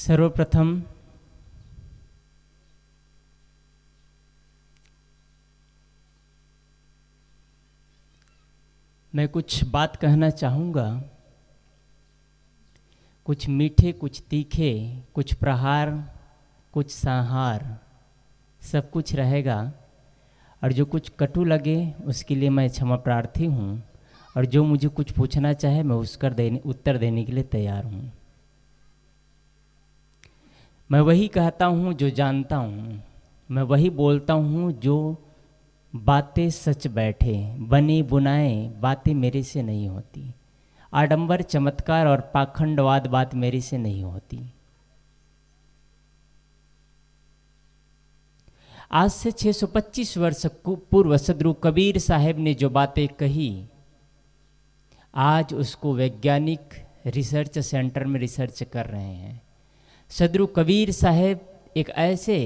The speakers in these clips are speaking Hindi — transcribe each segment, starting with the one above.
सर्वप्रथम मैं कुछ बात कहना चाहूँगा कुछ मीठे कुछ तीखे कुछ प्रहार कुछ संहार सब कुछ रहेगा और जो कुछ कटु लगे उसके लिए मैं क्षमा प्रार्थी हूँ और जो मुझे कुछ पूछना चाहे मैं उसका देने उत्तर देने के लिए तैयार हूँ मैं वही कहता हूँ जो जानता हूँ मैं वही बोलता हूँ जो बातें सच बैठे बने बुनाए बातें मेरे से नहीं होती आडंबर चमत्कार और पाखंडवाद बात मेरे से नहीं होती आज से 625 वर्ष पूर्व सदरु कबीर साहेब ने जो बातें कही आज उसको वैज्ञानिक रिसर्च सेंटर में रिसर्च कर रहे हैं सदरु कबीर साहेब एक ऐसे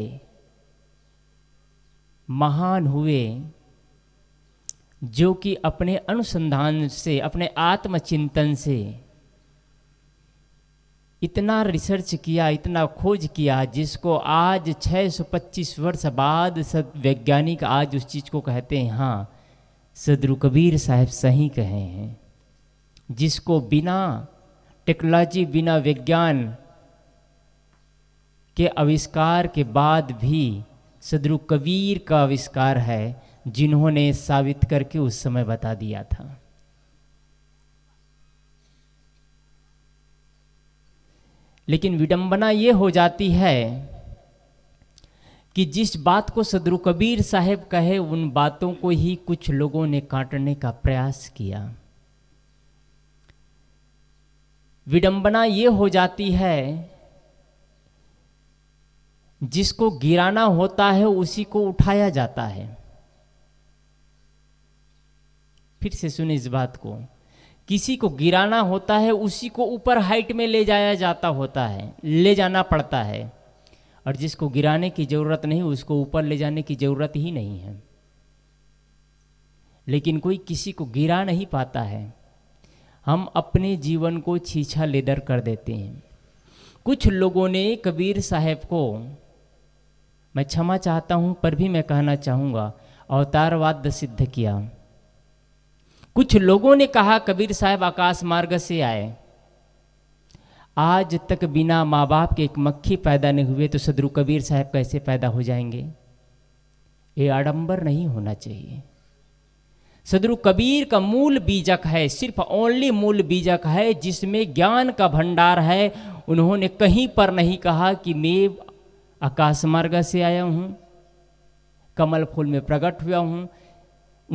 महान हुए जो कि अपने अनुसंधान से अपने आत्मचिंतन से इतना रिसर्च किया इतना खोज किया जिसको आज 625 वर्ष बाद सद वैज्ञानिक आज उस चीज़ को कहते हैं हाँ सदरु कबीर साहब सही कहे हैं जिसको बिना टेक्नोलॉजी बिना विज्ञान के आविष्कार के बाद भी सदरु कबीर का आविष्कार है जिन्होंने साबित करके उस समय बता दिया था लेकिन विडंबना ये हो जाती है कि जिस बात को सदरु कबीर साहब कहे उन बातों को ही कुछ लोगों ने काटने का प्रयास किया विडंबना ये हो जाती है जिसको गिराना होता है उसी को उठाया जाता है फिर से सुने इस बात को किसी को गिराना होता है उसी को ऊपर हाइट में ले जाया जाता होता है ले जाना पड़ता है और जिसको गिराने की ज़रूरत नहीं उसको ऊपर ले जाने की ज़रूरत ही नहीं है लेकिन कोई किसी को गिरा नहीं पाता है हम अपने जीवन को छीछा लेदर कर देते हैं कुछ लोगों ने कबीर साहब को मैं क्षमा चाहता हूं पर भी मैं कहना चाहूंगा अवतारवाद सिद्ध किया कुछ लोगों ने कहा कबीर साहब आकाश मार्ग से आए आज तक बिना माँ बाप के एक मक्खी पैदा नहीं हुए तो सदरू कबीर साहब कैसे पैदा हो जाएंगे ये आडंबर नहीं होना चाहिए सदरू कबीर का मूल बीजक है सिर्फ ओनली मूल बीजक है जिसमें ज्ञान का भंडार है उन्होंने कहीं पर नहीं कहा कि मैं आकाश मार्ग से आया हूँ कमल फूल में प्रकट हुआ हूँ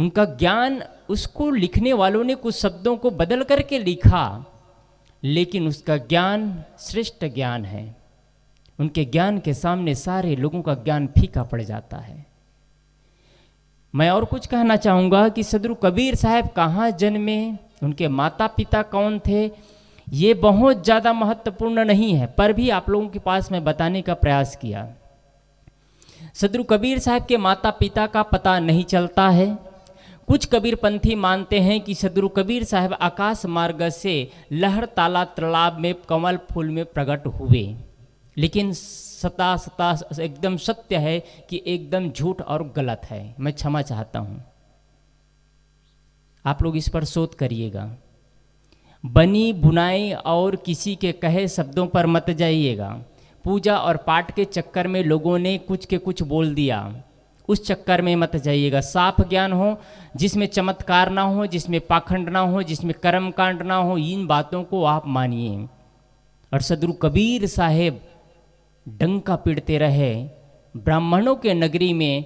उनका ज्ञान उसको लिखने वालों ने कुछ शब्दों को बदल करके लिखा लेकिन उसका ज्ञान श्रेष्ठ ज्ञान है उनके ज्ञान के सामने सारे लोगों का ज्ञान फीका पड़ जाता है मैं और कुछ कहना चाहूँगा कि सदरु कबीर साहब कहाँ जन्मे उनके माता पिता कौन थे ये बहुत ज़्यादा महत्वपूर्ण नहीं है पर भी आप लोगों के पास मैं बताने का प्रयास किया सदरु कबीर साहब के माता पिता का पता नहीं चलता है कुछ कबीरपंथी मानते हैं कि सदरु कबीर साहब आकाश मार्ग से लहर ताला तालाब में कमल फूल में प्रकट हुए लेकिन सता सता एकदम सत्य है कि एकदम झूठ और गलत है मैं क्षमा चाहता हूँ आप लोग इस पर शोध करिएगा बनी बुनाई और किसी के कहे शब्दों पर मत जाइएगा पूजा और पाठ के चक्कर में लोगों ने कुछ के कुछ बोल दिया उस चक्कर में मत जाइएगा साफ ज्ञान हो जिसमें चमत्कार ना हो जिसमें पाखंड ना हो जिसमें कर्म कांड ना हो इन बातों को आप मानिए और सदरु कबीर साहेब डंका पीड़ते रहे ब्राह्मणों के नगरी में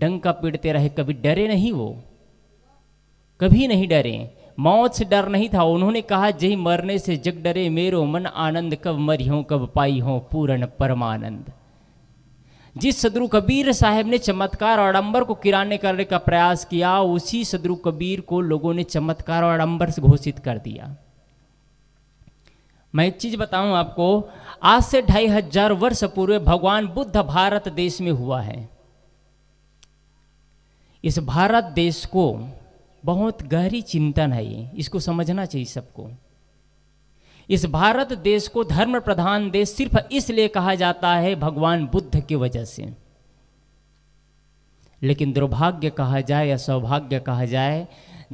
डंका पीड़ते रहे कभी डरे नहीं वो कभी नहीं डरे मौत से डर नहीं था उन्होंने कहा जय मरने से जग डरे मेरो मन आनंद कब मरी हो कब पाई हो पूर्ण परमानंद जिस सदरु कबीर साहब ने चमत्कार और अडम्बर को किराने करने का प्रयास किया उसी सदरु कबीर को लोगों ने चमत्कार और अडम्बर से घोषित कर दिया मैं एक चीज बताऊं आपको आज से ढाई हजार वर्ष पूर्व भगवान बुद्ध भारत देश में हुआ है इस भारत देश को बहुत गहरी चिंतन है ये इसको समझना चाहिए सबको इस भारत देश को धर्म प्रधान देश सिर्फ इसलिए कहा जाता है भगवान बुद्ध की वजह से लेकिन दुर्भाग्य कहा जाए या सौभाग्य कहा जाए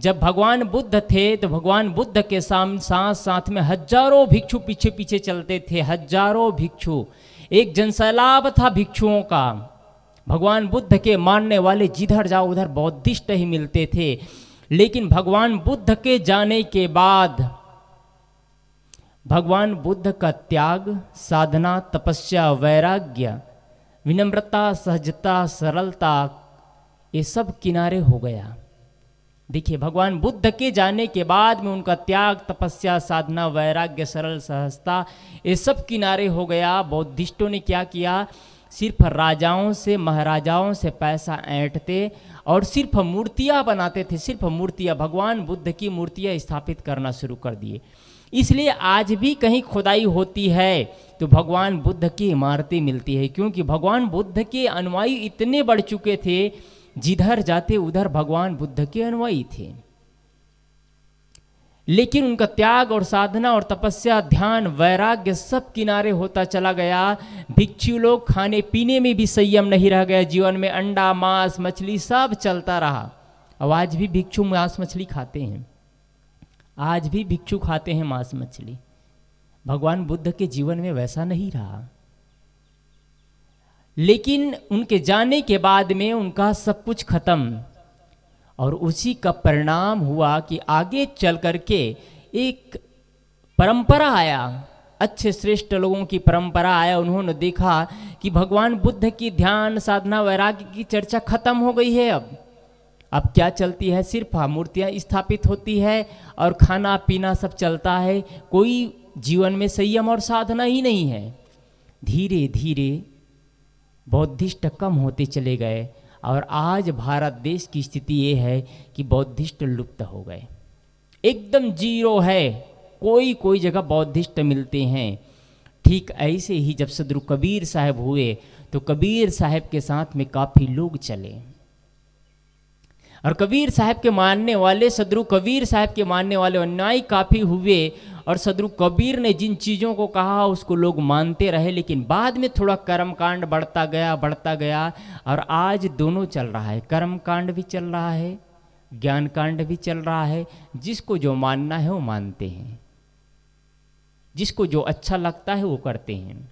जब भगवान बुद्ध थे तो भगवान बुद्ध के साम साथ साथ में हजारों भिक्षु पीछे पीछे चलते थे हजारों भिक्षु एक जनसैलाब था भिक्षुओं का भगवान बुद्ध के मानने वाले जिधर जाओ उधर बौद्धिष्ट ही मिलते थे लेकिन भगवान बुद्ध के जाने के बाद भगवान बुद्ध का त्याग साधना तपस्या वैराग्य विनम्रता सहजता सरलता ये सब किनारे हो गया देखिए भगवान बुद्ध के जाने के बाद में उनका त्याग तपस्या साधना वैराग्य सरल सहजता ये सब किनारे हो गया बौद्धिस्टों ने क्या किया सिर्फ राजाओं से महाराजाओं से पैसा ऐंठते और सिर्फ मूर्तियाँ बनाते थे सिर्फ मूर्तियाँ भगवान बुद्ध की मूर्तियाँ स्थापित करना शुरू कर दिए इसलिए आज भी कहीं खुदाई होती है तो भगवान बुद्ध की इमारतें मिलती है क्योंकि भगवान बुद्ध के अनुयायी इतने बढ़ चुके थे जिधर जाते उधर भगवान बुद्ध के अनुयायी थे लेकिन उनका त्याग और साधना और तपस्या ध्यान वैराग्य सब किनारे होता चला गया भिक्षु लोग खाने पीने में भी संयम नहीं रह गया जीवन में अंडा मांस मछली सब चलता रहा अब आज भी भिक्षु मांस मछली खाते हैं आज भी भिक्षु खाते हैं मांस मछली भगवान बुद्ध के जीवन में वैसा नहीं रहा लेकिन उनके जाने के बाद में उनका सब कुछ खत्म और उसी का परिणाम हुआ कि आगे चल कर के एक परंपरा आया अच्छे श्रेष्ठ लोगों की परंपरा आया उन्होंने देखा कि भगवान बुद्ध की ध्यान साधना वैराग्य की चर्चा खत्म हो गई है अब अब क्या चलती है सिर्फ मूर्तियाँ स्थापित होती है और खाना पीना सब चलता है कोई जीवन में संयम और साधना ही नहीं है धीरे धीरे बौद्धिस्ट कम होते चले गए और आज भारत देश की स्थिति ये है कि बौद्धिस्ट लुप्त हो गए एकदम जीरो है कोई कोई जगह बौद्धिस्ट मिलते हैं ठीक ऐसे ही जब सदरु कबीर साहब हुए तो कबीर साहब के साथ में काफ़ी लोग चले और कबीर साहब के मानने वाले सदरु कबीर साहब के मानने वाले अन्यायी काफ़ी हुए और सदरु कबीर ने जिन चीज़ों को कहा उसको लोग मानते रहे लेकिन बाद में थोड़ा कर्मकांड बढ़ता गया बढ़ता गया और आज दोनों चल रहा है कर्मकांड भी चल रहा है ज्ञान कांड भी चल रहा है जिसको जो मानना है वो मानते हैं जिसको जो अच्छा लगता है वो करते हैं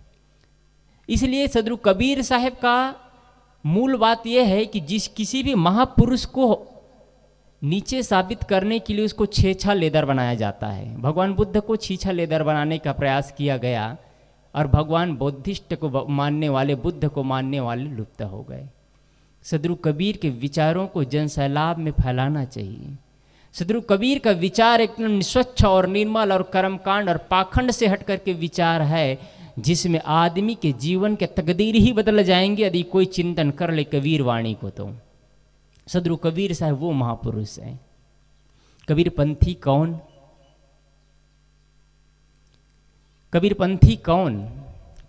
इसलिए सदरु कबीर साहब का मूल बात यह है कि जिस किसी भी महापुरुष को नीचे साबित करने के लिए उसको छेछा लेदर बनाया जाता है भगवान बुद्ध को छीछा लेदर बनाने का प्रयास किया गया और भगवान बौद्धिस्ट को मानने वाले बुद्ध को मानने वाले लुप्त हो गए सदरु कबीर के विचारों को जन सैलाब में फैलाना चाहिए सदरु कबीर का विचार एकदम निस्वच्छ और निर्मल और कर्मकांड और पाखंड से हट करके विचार है जिसमें आदमी के जीवन के तकदीर ही बदल जाएंगे यदि कोई चिंतन कर ले कबीर वाणी को तो सदरु कबीर साहब वो महापुरुष हैं कबीर पंथी कौन कबीर पंथी कौन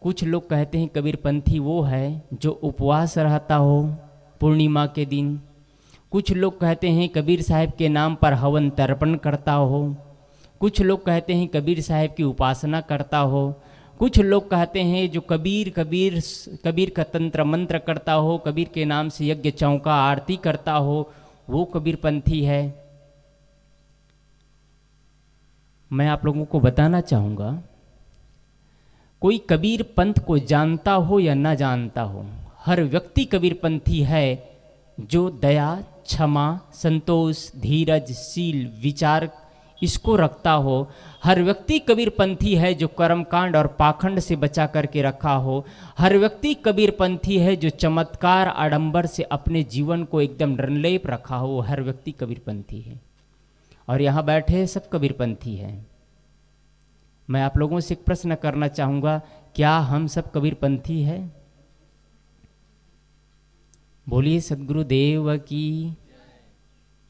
कुछ लोग कहते हैं कबीर पंथी वो है जो उपवास रहता हो पूर्णिमा के दिन कुछ लोग कहते हैं कबीर साहब के नाम पर हवन तर्पण करता हो कुछ लोग कहते हैं कबीर साहब की उपासना करता हो कुछ लोग कहते हैं जो कबीर कबीर कबीर का तंत्र मंत्र करता हो कबीर के नाम से यज्ञ चौका आरती करता हो वो कबीरपंथी है मैं आप लोगों को बताना चाहूँगा कोई कबीर पंथ को जानता हो या ना जानता हो हर व्यक्ति कबीर पंथी है जो दया क्षमा संतोष धीरज शील विचार इसको रखता हो हर व्यक्ति कबीरपंथी है जो कर्मकांड और पाखंड से बचा करके रखा हो हर व्यक्ति कबीरपंथी है जो चमत्कार आडंबर से अपने जीवन को एकदम रनलेप रखा हो वो हर व्यक्ति कबीरपंथी है और यहाँ बैठे सब कबीरपंथी हैं मैं आप लोगों से एक प्रश्न करना चाहूँगा क्या हम सब कबीरपंथी हैं है बोलिए सदगुरुदेव की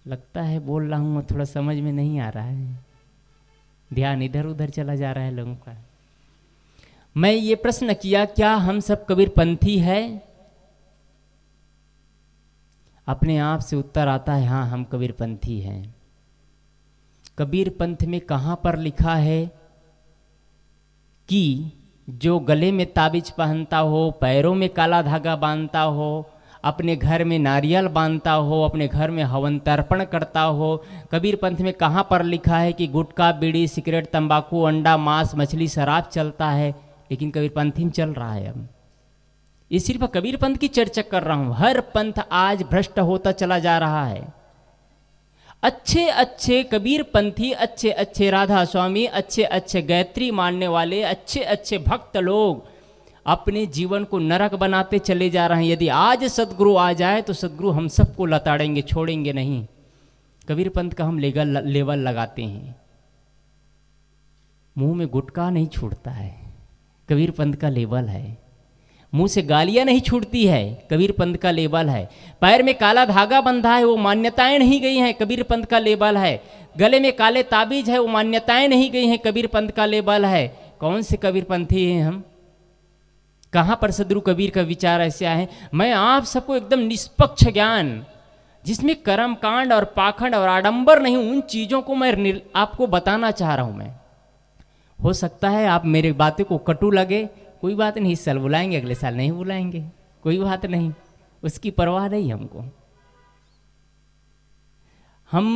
लगता है बोल रहा हूँ मैं थोड़ा समझ में नहीं आ रहा है ध्यान इधर उधर चला जा रहा है लोगों का मैं ये प्रश्न किया क्या हम सब कबीर पंथी है अपने आप से उत्तर आता है हाँ हम कबीर पंथी हैं कबीर पंथ में कहाँ पर लिखा है कि जो गले में ताबिज पहनता हो पैरों में काला धागा बांधता हो अपने घर में नारियल बांधता हो अपने घर में हवन तर्पण करता हो कबीर पंथ में कहाँ पर लिखा है कि गुटखा बीड़ी सिगरेट तंबाकू अंडा मांस मछली शराब चलता है लेकिन कबीर पंथ ही चल रहा है अब ये सिर्फ कबीर पंथ की चर्चा कर रहा हूँ हर पंथ आज भ्रष्ट होता चला जा रहा है अच्छे अच्छे कबीर पंथी अच्छे अच्छे राधा स्वामी अच्छे अच्छे गायत्री मानने वाले अच्छे अच्छे भक्त लोग अपने जीवन को नरक बनाते चले जा रहे हैं यदि आज सदगुरु आ जाए तो सदगुरु हम सबको लताड़ेंगे छोड़ेंगे नहीं कबीर पंथ का हम लेगल लेवल लगाते हैं मुंह में गुटका नहीं छूटता है कबीर पंथ का लेवल है मुंह से गालियां नहीं छूटती है कबीर पंथ का लेबल है पैर में काला धागा बंधा है वो मान्यताएं नहीं गई हैं कबीर पंथ का लेबल है गले में काले ताबीज है वो मान्यताएं नहीं गई हैं कबीर पंथ का लेबल है कौन से कबीर पंथी हैं हम कहाँ पर सदरु कबीर का विचार ऐसे आए मैं आप सबको एकदम निष्पक्ष ज्ञान जिसमें कर्म कांड और पाखंड और आडंबर नहीं उन चीज़ों को मैं आपको बताना चाह रहा हूँ मैं हो सकता है आप मेरे बातें को कटु लगे कोई बात नहीं इस साल बुलाएंगे अगले साल नहीं बुलाएंगे कोई बात नहीं उसकी परवाह नहीं हमको हम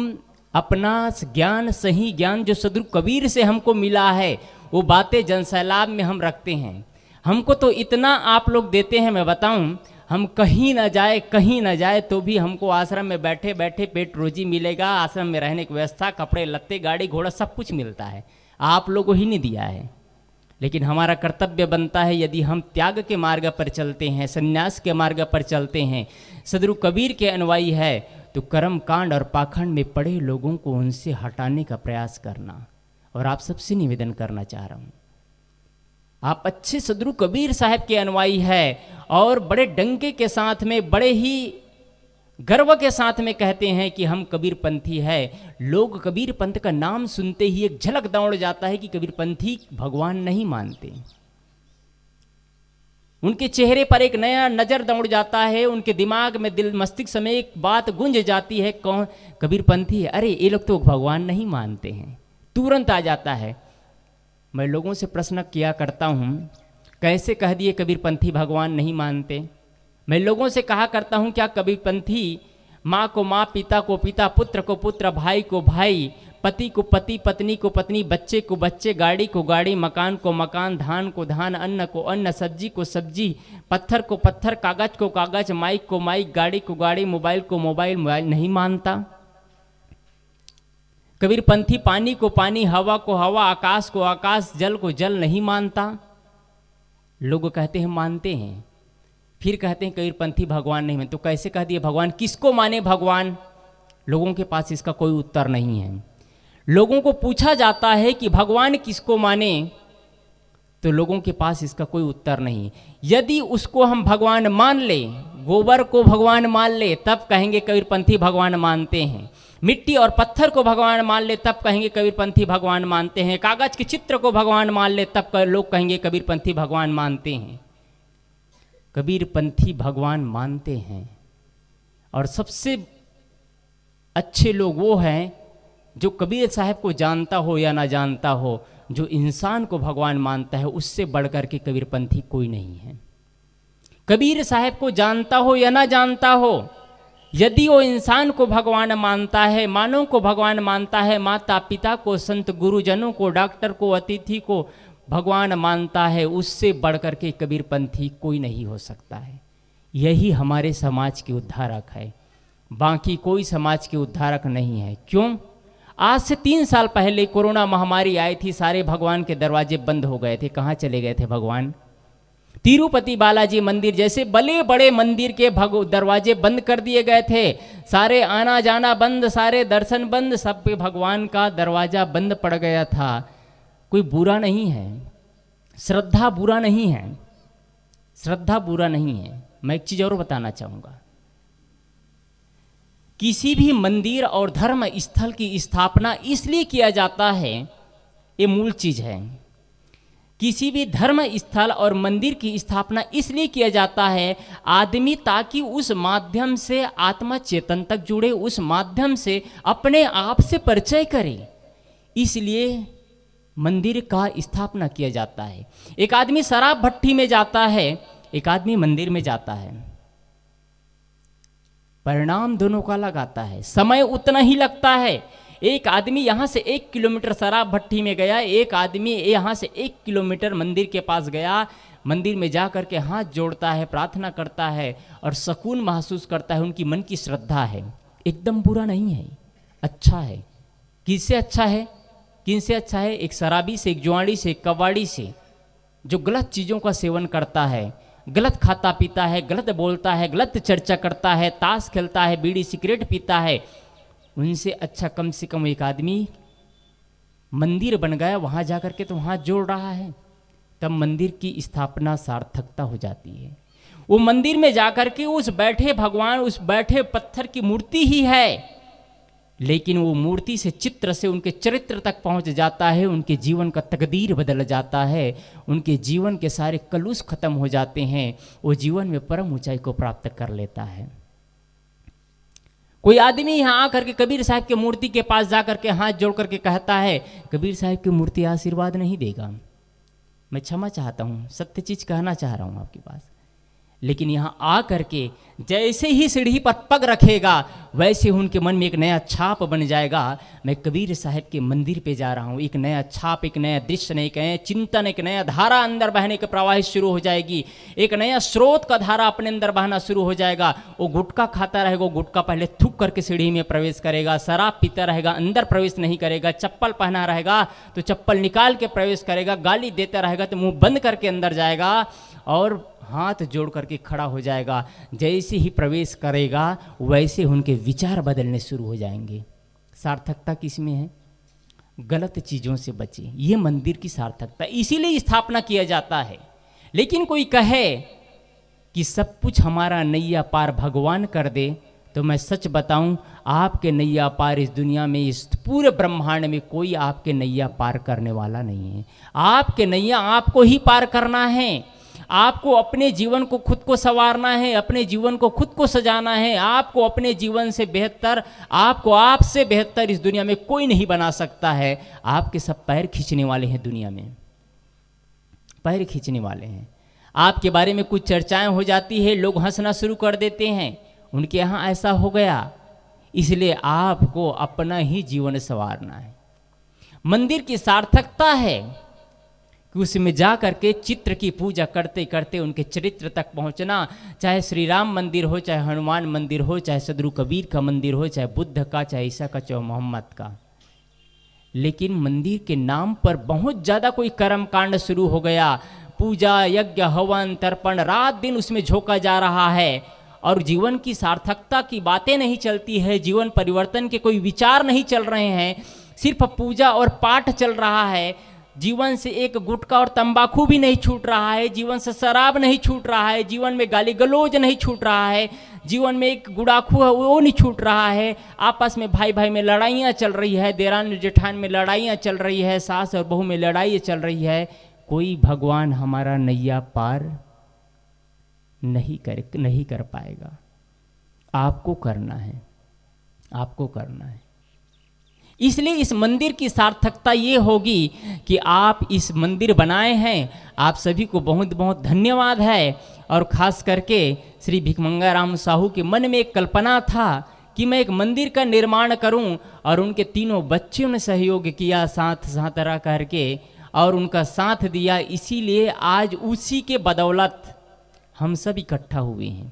अपना ज्ञान सही ज्ञान जो सदरु कबीर से हमको मिला है वो बातें जनसैलाब में हम रखते हैं हमको तो इतना आप लोग देते हैं मैं बताऊं हम कहीं ना जाए कहीं ना जाए तो भी हमको आश्रम में बैठे बैठे पेट रोजी मिलेगा आश्रम में रहने की व्यवस्था कपड़े लत्ते गाड़ी घोड़ा सब कुछ मिलता है आप लोगों ही नहीं दिया है लेकिन हमारा कर्तव्य बनता है यदि हम त्याग के मार्ग पर चलते हैं संन्यास के मार्ग पर चलते हैं सदरु कबीर के अनुवाई है तो कर्म कांड और पाखंड में पड़े लोगों को उनसे हटाने का प्रयास करना और आप सबसे निवेदन करना चाह रहा हूँ आप अच्छे सदरु कबीर साहब के अनवाई है और बड़े डंके के साथ में बड़े ही गर्व के साथ में कहते हैं कि हम कबीर पंथी है लोग कबीर पंथ का नाम सुनते ही एक झलक दौड़ जाता है कि कबीर पंथी भगवान नहीं मानते उनके चेहरे पर एक नया नज़र दौड़ जाता है उनके दिमाग में दिल मस्तिष्क में एक बात गुंज जाती है कौन कबीरपंथी है अरे ये लोग तो भगवान नहीं मानते हैं तुरंत आ जाता है मैं लोगों से प्रश्न किया करता हूँ कैसे कह दिए कबीरपंथी भगवान नहीं मानते मैं लोगों से कहा करता हूँ क्या कबीरपंथी माँ को माँ पिता को पिता पुत्र को पुत्र भाई को भाई पति को पति पत्नी को पत्नी बच्चे को बच्चे गाड़ी को गाड़ी मकान को मकान धान को धान अन्न को अन्न सब्जी को सब्जी पत्थर को पत्थर कागज को कागज माइक को माइक गाड़ी को गाड़ी मोबाइल को मोबाइल मोबाइल नहीं मानता कबीरपंथी पानी को पानी हवा को हवा आकाश को आकाश जल को जल नहीं मानता लोग कहते हैं मानते हैं फिर कहते हैं कबीरपंथी भगवान नहीं मानते तो कैसे कह दिए भगवान किसको माने भगवान लोगों के पास इसका कोई उत्तर नहीं है लोगों को पूछा जाता है कि भगवान किसको माने तो लोगों के पास इसका कोई उत्तर नहीं यदि उसको हम भगवान मान लें गोबर को भगवान मान ले तब कहेंगे कबीरपंथी भगवान मानते हैं मिट्टी और पत्थर को भगवान मान ले तब कहेंगे कबीरपंथी भगवान मानते हैं कागज के चित्र को भगवान मान ले तब लोग कहेंगे कबीरपंथी भगवान मानते हैं कबीरपंथी भगवान मानते हैं और सबसे अच्छे लोग वो हैं जो कबीर साहब को जानता हो या ना जानता हो जो इंसान को भगवान मानता है उससे बढ़कर के कबीरपंथी कोई नहीं है कबीर साहब को जानता हो या ना जानता हो यदि वो इंसान को भगवान मानता है मानव को भगवान मानता है माता पिता को संत गुरुजनों को डॉक्टर को अतिथि को भगवान मानता है उससे बढ़कर के कबीरपंथी कोई नहीं हो सकता है यही हमारे समाज के उद्धारक है बाकी कोई समाज के उद्धारक नहीं है क्यों आज से तीन साल पहले कोरोना महामारी आई थी सारे भगवान के दरवाजे बंद हो गए थे कहाँ चले गए थे भगवान तिरुपति बालाजी मंदिर जैसे बड़े बड़े मंदिर के भग दरवाजे बंद कर दिए गए थे सारे आना जाना बंद सारे दर्शन बंद सब पे भगवान का दरवाजा बंद पड़ गया था कोई बुरा नहीं है श्रद्धा बुरा नहीं है श्रद्धा बुरा नहीं है मैं एक चीज़ और बताना चाहूँगा किसी भी मंदिर और धर्म स्थल की स्थापना इसलिए किया जाता है ये मूल चीज़ है किसी भी धर्म स्थल और मंदिर की स्थापना इसलिए किया जाता है आदमी ताकि उस माध्यम से आत्मा चेतन तक जुड़े उस माध्यम से अपने आप से परिचय करे इसलिए मंदिर का स्थापना किया जाता है एक आदमी शराब भट्टी में जाता है एक आदमी मंदिर में जाता है परिणाम दोनों का लगाता है समय उतना ही लगता है एक आदमी यहाँ से एक किलोमीटर शराब भट्टी में गया एक आदमी यहाँ से एक किलोमीटर मंदिर के पास गया मंदिर में जा करके हाथ जोड़ता है प्रार्थना करता है और सुकून महसूस करता है उनकी मन की श्रद्धा है एकदम बुरा नहीं है अच्छा है किससे अच्छा है किनसे अच्छा है एक शराबी से एक जुआड़ी से एक कबाड़ी से जो गलत चीज़ों का सेवन करता है गलत खाता पीता है गलत बोलता है गलत चर्चा करता है ताश खेलता है बीड़ी सिगरेट पीता है उनसे अच्छा कम से कम एक आदमी मंदिर बन गया वहाँ जा कर के तो वहाँ जोड़ रहा है तब मंदिर की स्थापना सार्थकता हो जाती है वो मंदिर में जाकर के उस बैठे भगवान उस बैठे पत्थर की मूर्ति ही है लेकिन वो मूर्ति से चित्र से उनके चरित्र तक पहुंच जाता है उनके जीवन का तकदीर बदल जाता है उनके जीवन के सारे कलुष खत्म हो जाते हैं वो जीवन में परम ऊंचाई को प्राप्त कर लेता है कोई आदमी यहाँ आकर के कबीर साहब के मूर्ति के पास जा करके हाथ जोड़ करके कहता है कबीर साहब की मूर्ति आशीर्वाद नहीं देगा मैं क्षमा चाहता हूँ सत्य चीज कहना चाह रहा हूँ आपके पास लेकिन यहाँ आ करके जैसे ही सीढ़ी पर पग रखेगा वैसे उनके मन में एक नया छाप बन जाएगा मैं कबीर साहब के मंदिर पे जा रहा हूँ एक नया छाप एक नया दृश्य एक नया चिंतन एक नया धारा अंदर बहने के प्रवाहित शुरू हो जाएगी एक नया स्रोत का धारा अपने अंदर बहना शुरू हो जाएगा वो गुटका खाता रहेगा वो गुटका पहले थूक करके सीढ़ी में प्रवेश करेगा शराब पीता रहेगा अंदर प्रवेश नहीं करेगा चप्पल पहना रहेगा तो चप्पल निकाल के प्रवेश करेगा गाली देता रहेगा तो मुँह बंद करके अंदर जाएगा और हाथ जोड़ करके खड़ा हो जाएगा जैसे जैसे ही प्रवेश करेगा वैसे उनके विचार बदलने शुरू हो जाएंगे सार्थकता किस में है गलत चीज़ों से बचे ये मंदिर की सार्थकता इसीलिए स्थापना किया जाता है लेकिन कोई कहे कि सब कुछ हमारा नैया पार भगवान कर दे तो मैं सच बताऊं आपके नैया पार इस दुनिया में इस पूरे ब्रह्मांड में कोई आपके नैया पार करने वाला नहीं है आपके नैया आपको ही पार करना है आपको अपने जीवन को खुद को संवारना है अपने जीवन को खुद को सजाना है आपको अपने जीवन से बेहतर आपको आपसे बेहतर इस दुनिया में कोई नहीं बना सकता है आपके सब पैर खींचने वाले हैं दुनिया में पैर खींचने वाले हैं आपके बारे में कुछ चर्चाएं हो जाती है लोग हंसना शुरू कर देते हैं उनके यहाँ ऐसा हो गया इसलिए आपको अपना ही जीवन संवारना है मंदिर की सार्थकता है कि उसमें जा करके चित्र की पूजा करते करते उनके चरित्र तक पहुंचना चाहे श्री राम मंदिर हो चाहे हनुमान मंदिर हो चाहे सदरु कबीर का मंदिर हो चाहे बुद्ध का चाहे ईसा का चाहे मोहम्मद का लेकिन मंदिर के नाम पर बहुत ज़्यादा कोई कर्म कांड शुरू हो गया पूजा यज्ञ हवन तर्पण रात दिन उसमें झोंका जा रहा है और जीवन की सार्थकता की बातें नहीं चलती है जीवन परिवर्तन के कोई विचार नहीं चल रहे हैं सिर्फ पूजा और पाठ चल रहा है जीवन से एक गुटखा और तंबाकू भी नहीं छूट रहा है जीवन से शराब नहीं छूट रहा है जीवन में गाली गलोज नहीं छूट रहा है जीवन में एक गुड़ाखू है वो नहीं छूट रहा है आपस में भाई भाई में लड़ाइयाँ चल रही है देरान जेठान में लड़ाइयाँ चल रही है सास और बहू में लड़ाइयाँ चल रही है कोई भगवान हमारा नैया पार नहीं कर नहीं कर पाएगा आपको करना है आपको करना है इसलिए इस मंदिर की सार्थकता ये होगी कि आप इस मंदिर बनाए हैं आप सभी को बहुत बहुत धन्यवाद है और ख़ास करके श्री भिकमंगा राम साहू के मन में एक कल्पना था कि मैं एक मंदिर का निर्माण करूं और उनके तीनों बच्चों ने सहयोग किया साथ साथ रह करके और उनका साथ दिया इसीलिए आज उसी के बदौलत हम सब इकट्ठा हुए हैं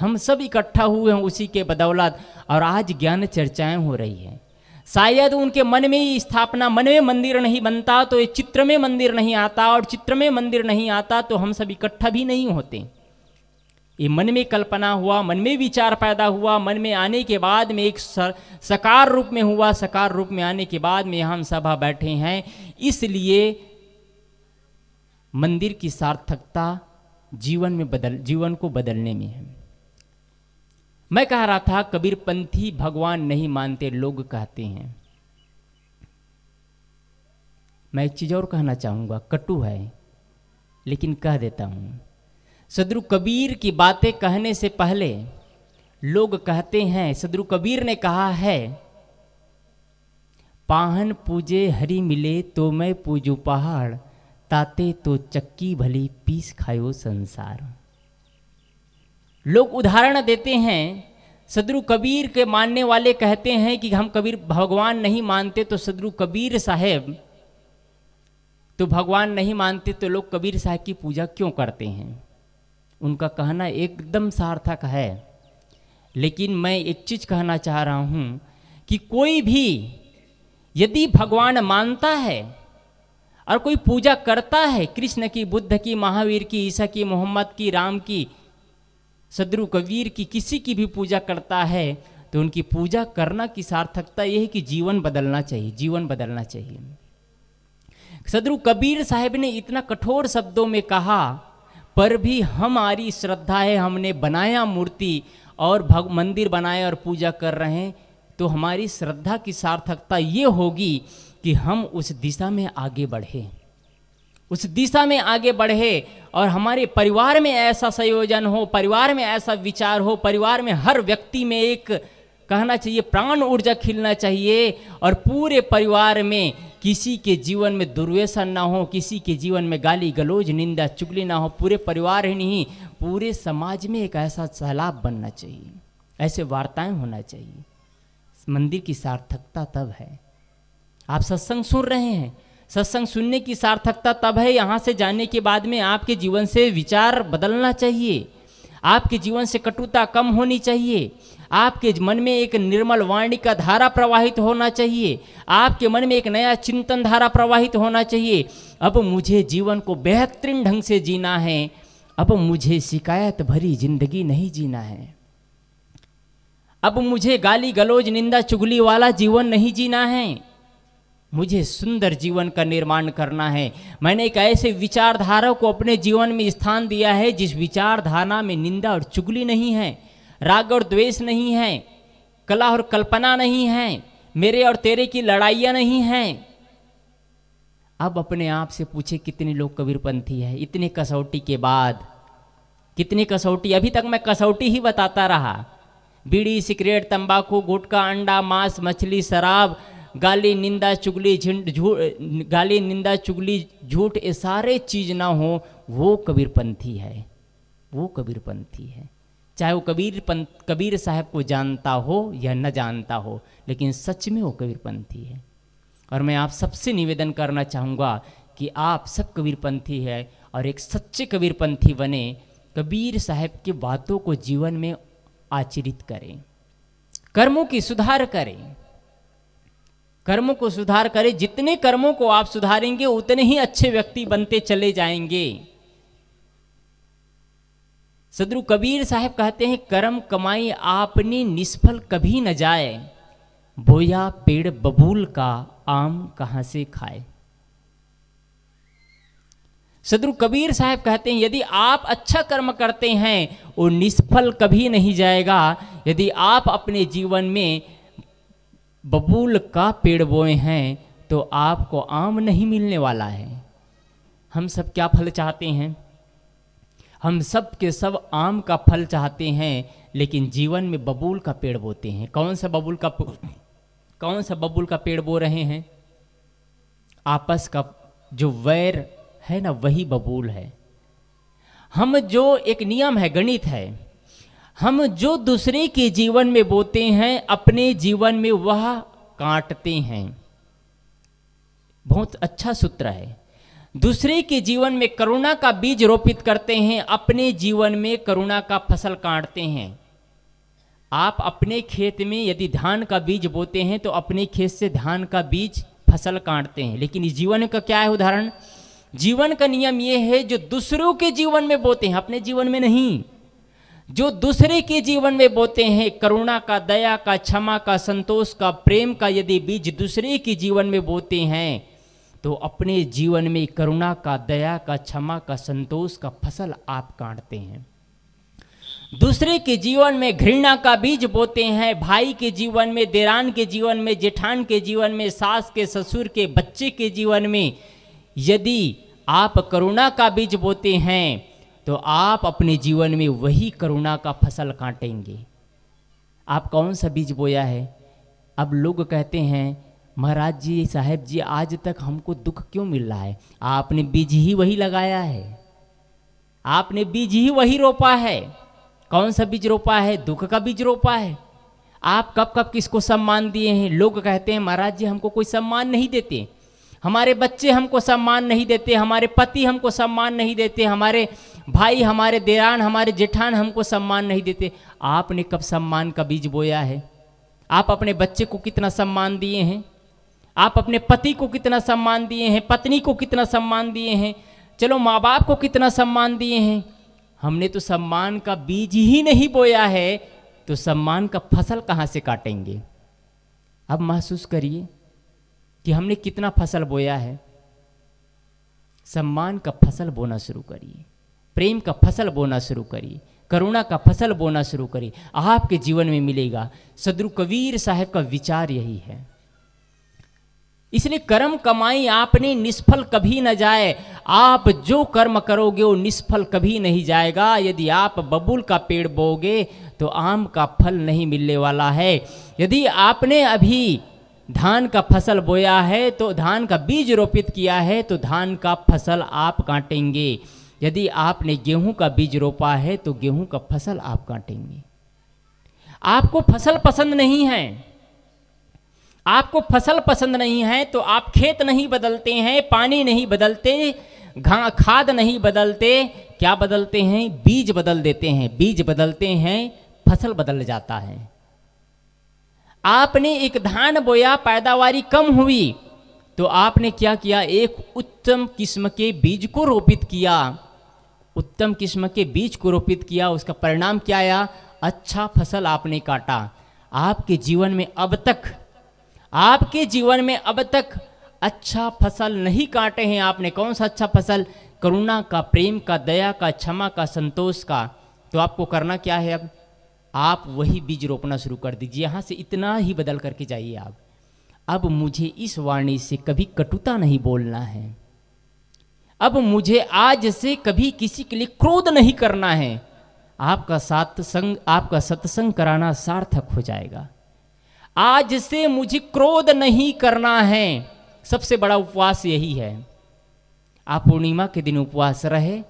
हम सब इकट्ठा हुए हैं उसी के बदौलत और आज ज्ञान चर्चाएं हो रही हैं शायद उनके मन में ही स्थापना मन में मंदिर नहीं बनता तो ये चित्र में मंदिर नहीं आता और चित्र में मंदिर नहीं आता तो हम सब इकट्ठा भी नहीं होते ये मन में कल्पना हुआ मन में विचार पैदा हुआ मन में आने के बाद में एक सकार रूप में हुआ सकार रूप में आने के बाद में हम सभा बैठे हैं इसलिए मंदिर की सार्थकता जीवन में बदल जीवन को बदलने में है मैं कह रहा था कबीरपंथी भगवान नहीं मानते लोग कहते हैं मैं एक चीज़ और कहना चाहूँगा कटु है लेकिन कह देता हूँ सदरु कबीर की बातें कहने से पहले लोग कहते हैं सदरु कबीर ने कहा है पाहन पूजे हरी मिले तो मैं पूजू पहाड़ ताते तो चक्की भली पीस खायो संसार लोग उदाहरण देते हैं सदरु कबीर के मानने वाले कहते हैं कि हम कबीर भगवान नहीं मानते तो सदरु कबीर साहेब तो भगवान नहीं मानते तो लोग कबीर साहब की पूजा क्यों करते हैं उनका कहना एकदम सार्थक है लेकिन मैं एक चीज़ कहना चाह रहा हूँ कि कोई भी यदि भगवान मानता है और कोई पूजा करता है कृष्ण की बुद्ध की महावीर की ईसा की मोहम्मद की राम की सदरु कबीर की किसी की भी पूजा करता है तो उनकी पूजा करना की सार्थकता यह है कि जीवन बदलना चाहिए जीवन बदलना चाहिए सदरु कबीर साहब ने इतना कठोर शब्दों में कहा पर भी हमारी श्रद्धा है हमने बनाया मूर्ति और भग मंदिर बनाए और पूजा कर रहे हैं तो हमारी श्रद्धा की सार्थकता ये होगी कि हम उस दिशा में आगे बढ़ें उस दिशा में आगे बढ़े और हमारे परिवार में ऐसा संयोजन हो परिवार में ऐसा विचार हो परिवार में हर व्यक्ति में एक कहना चाहिए प्राण ऊर्जा खिलना चाहिए और पूरे परिवार में किसी के जीवन में दुर्व्यसन ना हो किसी के जीवन में गाली गलोज निंदा चुगली ना हो पूरे परिवार ही नहीं पूरे समाज में एक ऐसा सैलाब बनना चाहिए ऐसे वार्ताएं होना चाहिए मंदिर की सार्थकता तब है आप सत्संग सुन रहे हैं सत्संग सुनने की सार्थकता तब है यहाँ से जाने के बाद में आपके जीवन से विचार बदलना चाहिए आपके जीवन से कटुता कम होनी चाहिए आपके मन में एक निर्मल वाणी का धारा प्रवाहित होना चाहिए आपके मन में एक नया चिंतन धारा प्रवाहित होना चाहिए अब मुझे जीवन को बेहतरीन ढंग से जीना है अब मुझे शिकायत भरी जिंदगी नहीं जीना है अब मुझे गाली गलोज निंदा चुगली वाला जीवन नहीं जीना है मुझे सुंदर जीवन का निर्माण करना है मैंने एक ऐसे विचारधारा को अपने जीवन में स्थान दिया है जिस विचारधारा में निंदा और चुगली नहीं है राग और द्वेष नहीं है कला और कल्पना नहीं है मेरे और तेरे की लड़ाइयाँ नहीं हैं अब अपने आप से पूछे कितने लोग कबीरपंथी है इतने कसौटी के बाद कितनी कसौटी अभी तक मैं कसौटी ही बताता रहा बीड़ी सिगरेट तंबाकू गुटखा अंडा मांस मछली शराब गाली निंदा चुगली झिंड झूठ गाली निंदा चुगली झूठ ये सारे चीज़ ना हो वो कबीरपंथी है वो कबीरपंथी है चाहे वो कबीर पंथ कबीर साहब को जानता हो या न जानता हो लेकिन सच में वो कबीरपंथी है और मैं आप सबसे निवेदन करना चाहूँगा कि आप सब कबीरपंथी है और एक सच्चे कबीरपंथी बने कबीर साहब की बातों को जीवन में आचरित करें कर्मों की सुधार करें कर्म को सुधार करें जितने कर्मों को आप सुधारेंगे उतने ही अच्छे व्यक्ति बनते चले जाएंगे सदरु कबीर साहब कहते हैं कर्म कमाई आपने निष्फल कभी न जाए बोया पेड़ बबूल का आम कहां से खाए सदरु कबीर साहब कहते हैं यदि आप अच्छा कर्म करते हैं वो निष्फल कभी नहीं जाएगा यदि आप अपने जीवन में बबूल का पेड़ बोए हैं तो आपको आम नहीं मिलने वाला है हम सब क्या फल चाहते हैं हम सब के सब आम का फल चाहते हैं लेकिन जीवन में बबूल का पेड़ बोते हैं कौन सा बबूल का कौन सा बबूल का पेड़ बो रहे हैं आपस का जो वैर है ना वही बबूल है हम जो एक नियम है गणित है हम जो दूसरे के जीवन में बोते हैं अपने जीवन में वह काटते हैं बहुत अच्छा सूत्र है दूसरे के जीवन में करुणा का बीज रोपित करते हैं अपने जीवन में करुणा का फसल काटते हैं आप अपने खेत में यदि धान का बीज बोते हैं तो अपने खेत से धान का बीज फसल काटते हैं लेकिन इस जीवन का क्या है उदाहरण जीवन का नियम यह है जो दूसरों के जीवन में बोते हैं अपने जीवन में नहीं जो दूसरे के जीवन में बोते हैं करुणा का दया का क्षमा का संतोष का प्रेम का यदि बीज दूसरे के जीवन में बोते हैं तो अपने जीवन में करुणा का दया का क्षमा का संतोष का फसल आप काटते हैं दूसरे के जीवन में घृणा का बीज बोते हैं भाई के जीवन में देरान के जीवन में जेठान के जीवन में सास के ससुर के बच्चे के जीवन में यदि आप करुणा का बीज बोते हैं तो आप अपने जीवन में वही करुणा का फसल काटेंगे आप कौन सा बीज बोया है अब लोग कहते हैं महाराज जी साहेब जी आज तक हमको दुख क्यों मिल रहा है आपने बीज ही वही लगाया है आपने बीज ही वही रोपा है कौन सा बीज रोपा है दुख का बीज रोपा है आप कब कब किसको सम्मान दिए हैं लोग कहते हैं महाराज जी हमको कोई सम्मान नहीं देते हमारे बच्चे हमको सम्मान नहीं देते हमारे पति हमको सम्मान नहीं देते हमारे भाई हमारे देरान हमारे जेठान हमको सम्मान नहीं देते आपने कब सम्मान का बीज बोया है आप अपने बच्चे को कितना सम्मान दिए हैं आप अपने पति को कितना सम्मान दिए हैं पत्नी को कितना सम्मान दिए हैं चलो माँ बाप को कितना सम्मान दिए हैं हमने तो सम्मान का बीज ही नहीं बोया है तो सम्मान का फसल कहाँ से काटेंगे अब महसूस करिए कि हमने कितना फसल बोया है सम्मान का फसल बोना शुरू करिए प्रेम का फसल बोना शुरू करिए करुणा का फसल बोना शुरू करिए आपके जीवन में मिलेगा सदरु कबीर साहब का विचार यही है इसलिए कर्म कमाई आपने निष्फल कभी न जाए आप जो कर्म करोगे वो निष्फल कभी नहीं जाएगा यदि आप बबूल का पेड़ बोगे तो आम का फल नहीं मिलने वाला है यदि आपने अभी धान का फसल बोया है तो धान का बीज रोपित किया है तो धान का फसल आप काटेंगे यदि आपने गेहूं का बीज रोपा है तो गेहूं का फसल आप काटेंगे आपको फसल पसंद नहीं है आपको फसल पसंद नहीं है तो आप खेत नहीं बदलते हैं पानी नहीं बदलते खाद नहीं बदलते क्या बदलते हैं बीज बदल देते हैं बीज बदलते हैं फसल बदल जाता है आपने एक धान बोया पैदावारी कम हुई तो आपने क्या किया एक उत्तम किस्म के बीज को रोपित किया उत्तम किस्म के बीज को रोपित किया उसका परिणाम क्या आया अच्छा फसल आपने काटा आपके जीवन में अब तक आपके जीवन में अब तक अच्छा फसल नहीं काटे हैं आपने कौन सा अच्छा फसल करुणा का प्रेम का दया का क्षमा का संतोष का तो आपको करना क्या है अब आप वही बीज रोपना शुरू कर दीजिए यहाँ से इतना ही बदल करके जाइए आप अब मुझे इस वाणी से कभी कटुता नहीं बोलना है अब मुझे आज से कभी किसी के लिए क्रोध नहीं करना है आपका सत्संग आपका सत्संग कराना सार्थक हो जाएगा आज से मुझे क्रोध नहीं करना है सबसे बड़ा उपवास यही है आप पूर्णिमा के दिन उपवास रहे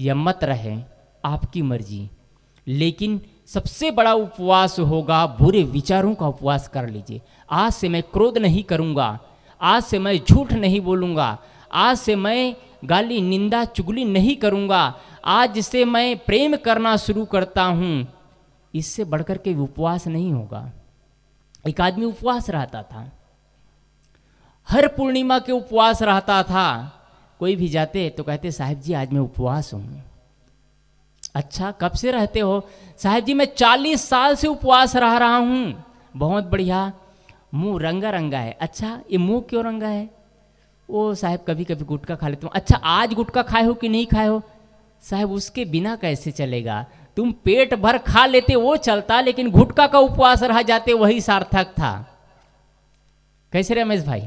या मत रहे आपकी मर्जी लेकिन सबसे बड़ा उपवास होगा बुरे विचारों का उपवास कर लीजिए आज से मैं क्रोध नहीं करूँगा आज से मैं झूठ नहीं बोलूँगा आज से मैं गाली निंदा चुगली नहीं करूँगा आज से मैं प्रेम करना शुरू करता हूँ इससे बढ़कर के उपवास नहीं होगा एक आदमी उपवास रहता था हर पूर्णिमा के उपवास रहता था कोई भी जाते तो कहते साहेब जी आज मैं उपवास हूँ अच्छा कब से रहते हो साहेब जी मैं चालीस साल से उपवास रह रहा हूँ बहुत बढ़िया मुंह रंगा रंगा है अच्छा ये मुंह क्यों रंगा है ओ साहेब कभी कभी गुटखा खा लेते हो अच्छा आज गुटखा खाए हो कि नहीं खाए हो साहेब उसके बिना कैसे चलेगा तुम पेट भर खा लेते वो चलता लेकिन गुटखा का उपवास रह जाते वही सार्थक था कैसे रमेश भाई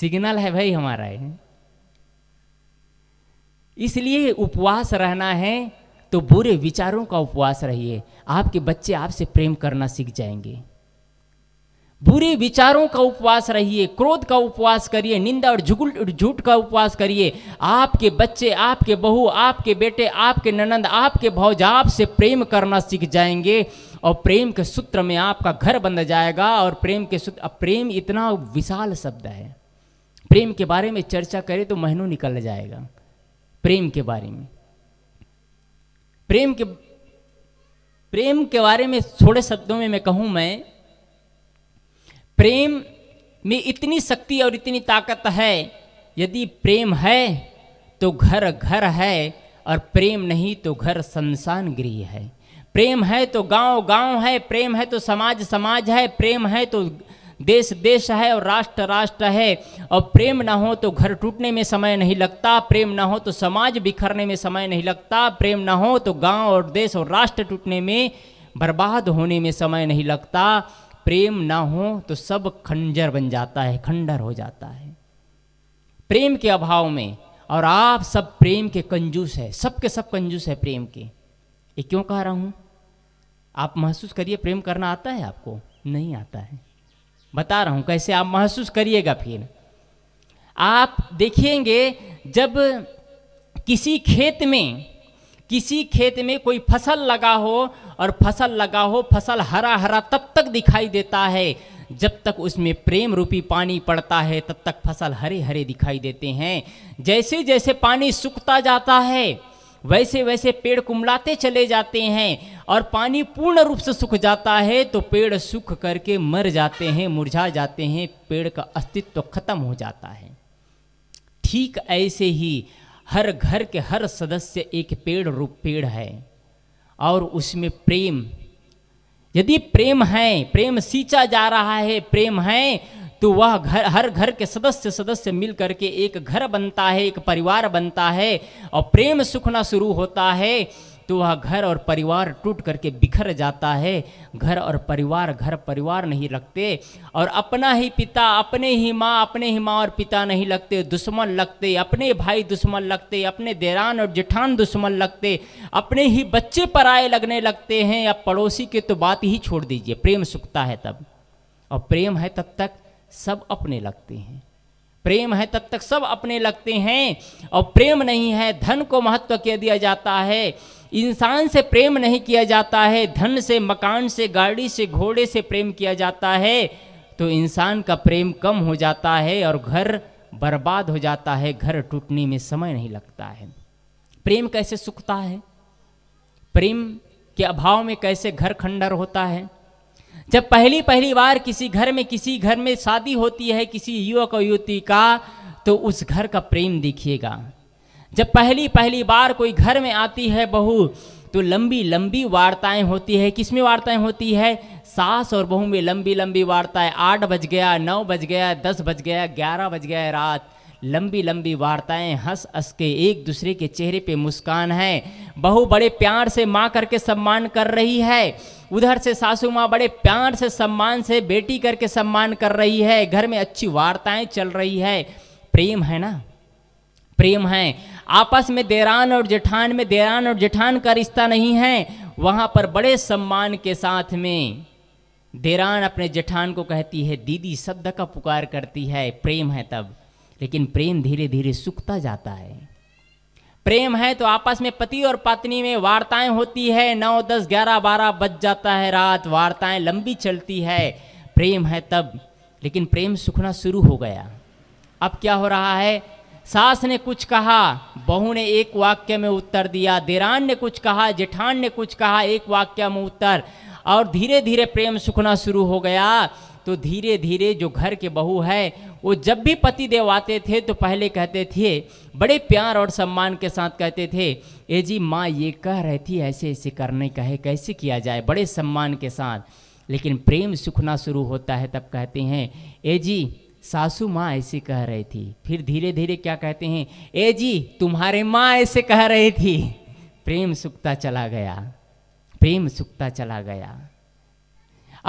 सिग्नल है भाई हमारा है इसलिए उपवास रहना है तो बुरे विचारों का उपवास रहिए आपके बच्चे आपसे प्रेम करना सीख जाएंगे बुरे विचारों का उपवास रहिए क्रोध का उपवास करिए निंदा और झुगुल झूठ का उपवास करिए आपके बच्चे आपके बहू आपके बेटे आपके ननंद आपके भौज आपसे प्रेम करना सीख जाएंगे और प्रेम के सूत्र में आपका घर बन जाएगा और प्रेम के सूत्र प्रेम इतना विशाल शब्द है प्रेम के बारे में चर्चा करें तो महीनों निकल जाएगा प्रेम के बारे में प्रेम के प्रेम के बारे में थोड़े शब्दों में मैं कहूं मैं प्रेम में इतनी शक्ति और इतनी ताकत है यदि प्रेम है तो घर घर है और प्रेम नहीं तो घर शमशान गृह है प्रेम है तो गांव गांव है प्रेम है तो समाज समाज है प्रेम है तो देश देश है और राष्ट्र राष्ट्र है और प्रेम ना हो तो घर टूटने में समय नहीं लगता प्रेम ना हो तो समाज बिखरने में समय नहीं लगता प्रेम ना हो तो गांव और देश और राष्ट्र टूटने में बर्बाद होने में समय नहीं लगता प्रेम ना हो तो सब खंजर बन जाता है खंडर हो जाता है प्रेम के अभाव में और आप सब प्रेम के कंजूस है सबके सब कंजूस है प्रेम के ये क्यों कह रहा हूँ आप महसूस करिए प्रेम करना आता है आपको नहीं आता है बता रहा हूँ कैसे आप महसूस करिएगा फिर आप देखेंगे जब किसी खेत में किसी खेत में कोई फसल लगा हो और फसल लगा हो फसल हरा हरा तब तक दिखाई देता है जब तक उसमें प्रेम रूपी पानी पड़ता है तब तक फसल हरे हरे दिखाई देते हैं जैसे जैसे पानी सूखता जाता है वैसे वैसे पेड़ कुमलाते चले जाते हैं और पानी पूर्ण रूप से सूख जाता है तो पेड़ सूख करके मर जाते हैं मुरझा जाते हैं पेड़ का अस्तित्व तो खत्म हो जाता है ठीक ऐसे ही हर घर के हर सदस्य एक पेड़ रूप पेड़ है और उसमें प्रेम यदि प्रेम है प्रेम सींचा जा रहा है प्रेम है तो वह घर हर घर के सदस्य सदस्य मिल करके एक घर बनता है एक परिवार बनता है और प्रेम सुखना शुरू होता है तो वह घर और परिवार टूट करके बिखर जाता है घर और परिवार घर परिवार नहीं लगते और अपना ही पिता अपने ही माँ अपने ही माँ और पिता नहीं लगते दुश्मन लगते अपने भाई दुश्मन लगते अपने देरान और जेठान दुश्मन लगते अपने ही बच्चे पराए लगने लगते हैं या पड़ोसी के तो बात ही छोड़ दीजिए प्रेम सुखता है तब और प्रेम है तब तक सब अपने लगते हैं प्रेम है तब तक सब अपने लगते हैं और प्रेम नहीं है धन को महत्व किया दिया जाता है इंसान से प्रेम नहीं किया जाता है धन से मकान से गाड़ी से घोड़े से प्रेम किया जाता है तो इंसान का प्रेम कम हो जाता है और घर बर्बाद हो जाता है घर टूटने में समय नहीं लगता है प्रेम कैसे सूखता है प्रेम के अभाव में कैसे घर खंडर होता है जब पहली पहली बार किसी घर में किसी घर में शादी होती है किसी युवक और युवती का तो उस घर का प्रेम देखिएगा जब पहली पहली बार कोई घर में आती है बहू तो लंबी लंबी वार्ताएं होती है किसमें वार्ताएं होती है सास और बहू में लंबी लंबी वार्ताएं आठ बज गया नौ बज गया दस बज गया ग्यारह बज गया रात लंबी लंबी वार्ताएं हंस हंस के एक दूसरे के चेहरे पे मुस्कान है बहू बड़े प्यार से माँ करके सम्मान कर रही है उधर से सासू माँ बड़े प्यार से सम्मान से बेटी करके सम्मान कर रही है घर में अच्छी वार्ताएं चल रही है प्रेम है ना प्रेम है आपस में देरान और जेठान में देरान और जेठान का रिश्ता नहीं है वहाँ पर बड़े सम्मान के साथ में देरान अपने जेठान को कहती है दीदी शब्द का पुकार करती है प्रेम है तब लेकिन प्रेम धीरे धीरे सूखता जाता है प्रेम है तो आपस में पति और पत्नी में वार्ताएं होती है नौ दस ग्यारह बारह बज जाता है रात वार्ताएं लंबी चलती है प्रेम है तब लेकिन प्रेम सुखना शुरू हो गया अब क्या हो रहा है सास ने कुछ कहा बहू ने एक वाक्य में उत्तर दिया देरान ने कुछ कहा जेठान ने कुछ कहा एक वाक्य में उत्तर और धीरे धीरे प्रेम सुखना शुरू हो गया तो धीरे धीरे जो घर के बहू है वो जब भी पति देव आते थे तो पहले कहते थे बड़े प्यार और सम्मान के साथ कहते थे ए जी माँ ये कह रही थी ऐसे ऐसे करने कहे कैसे किया जाए बड़े सम्मान के साथ लेकिन प्रेम सुखना शुरू होता है तब कहते हैं ए जी सासू माँ ऐसे कह रही थी फिर धीरे धीरे क्या कहते हैं ए जी तुम्हारे माँ ऐसे कह रही थी प्रेम सुखता चला गया प्रेम सुखता चला गया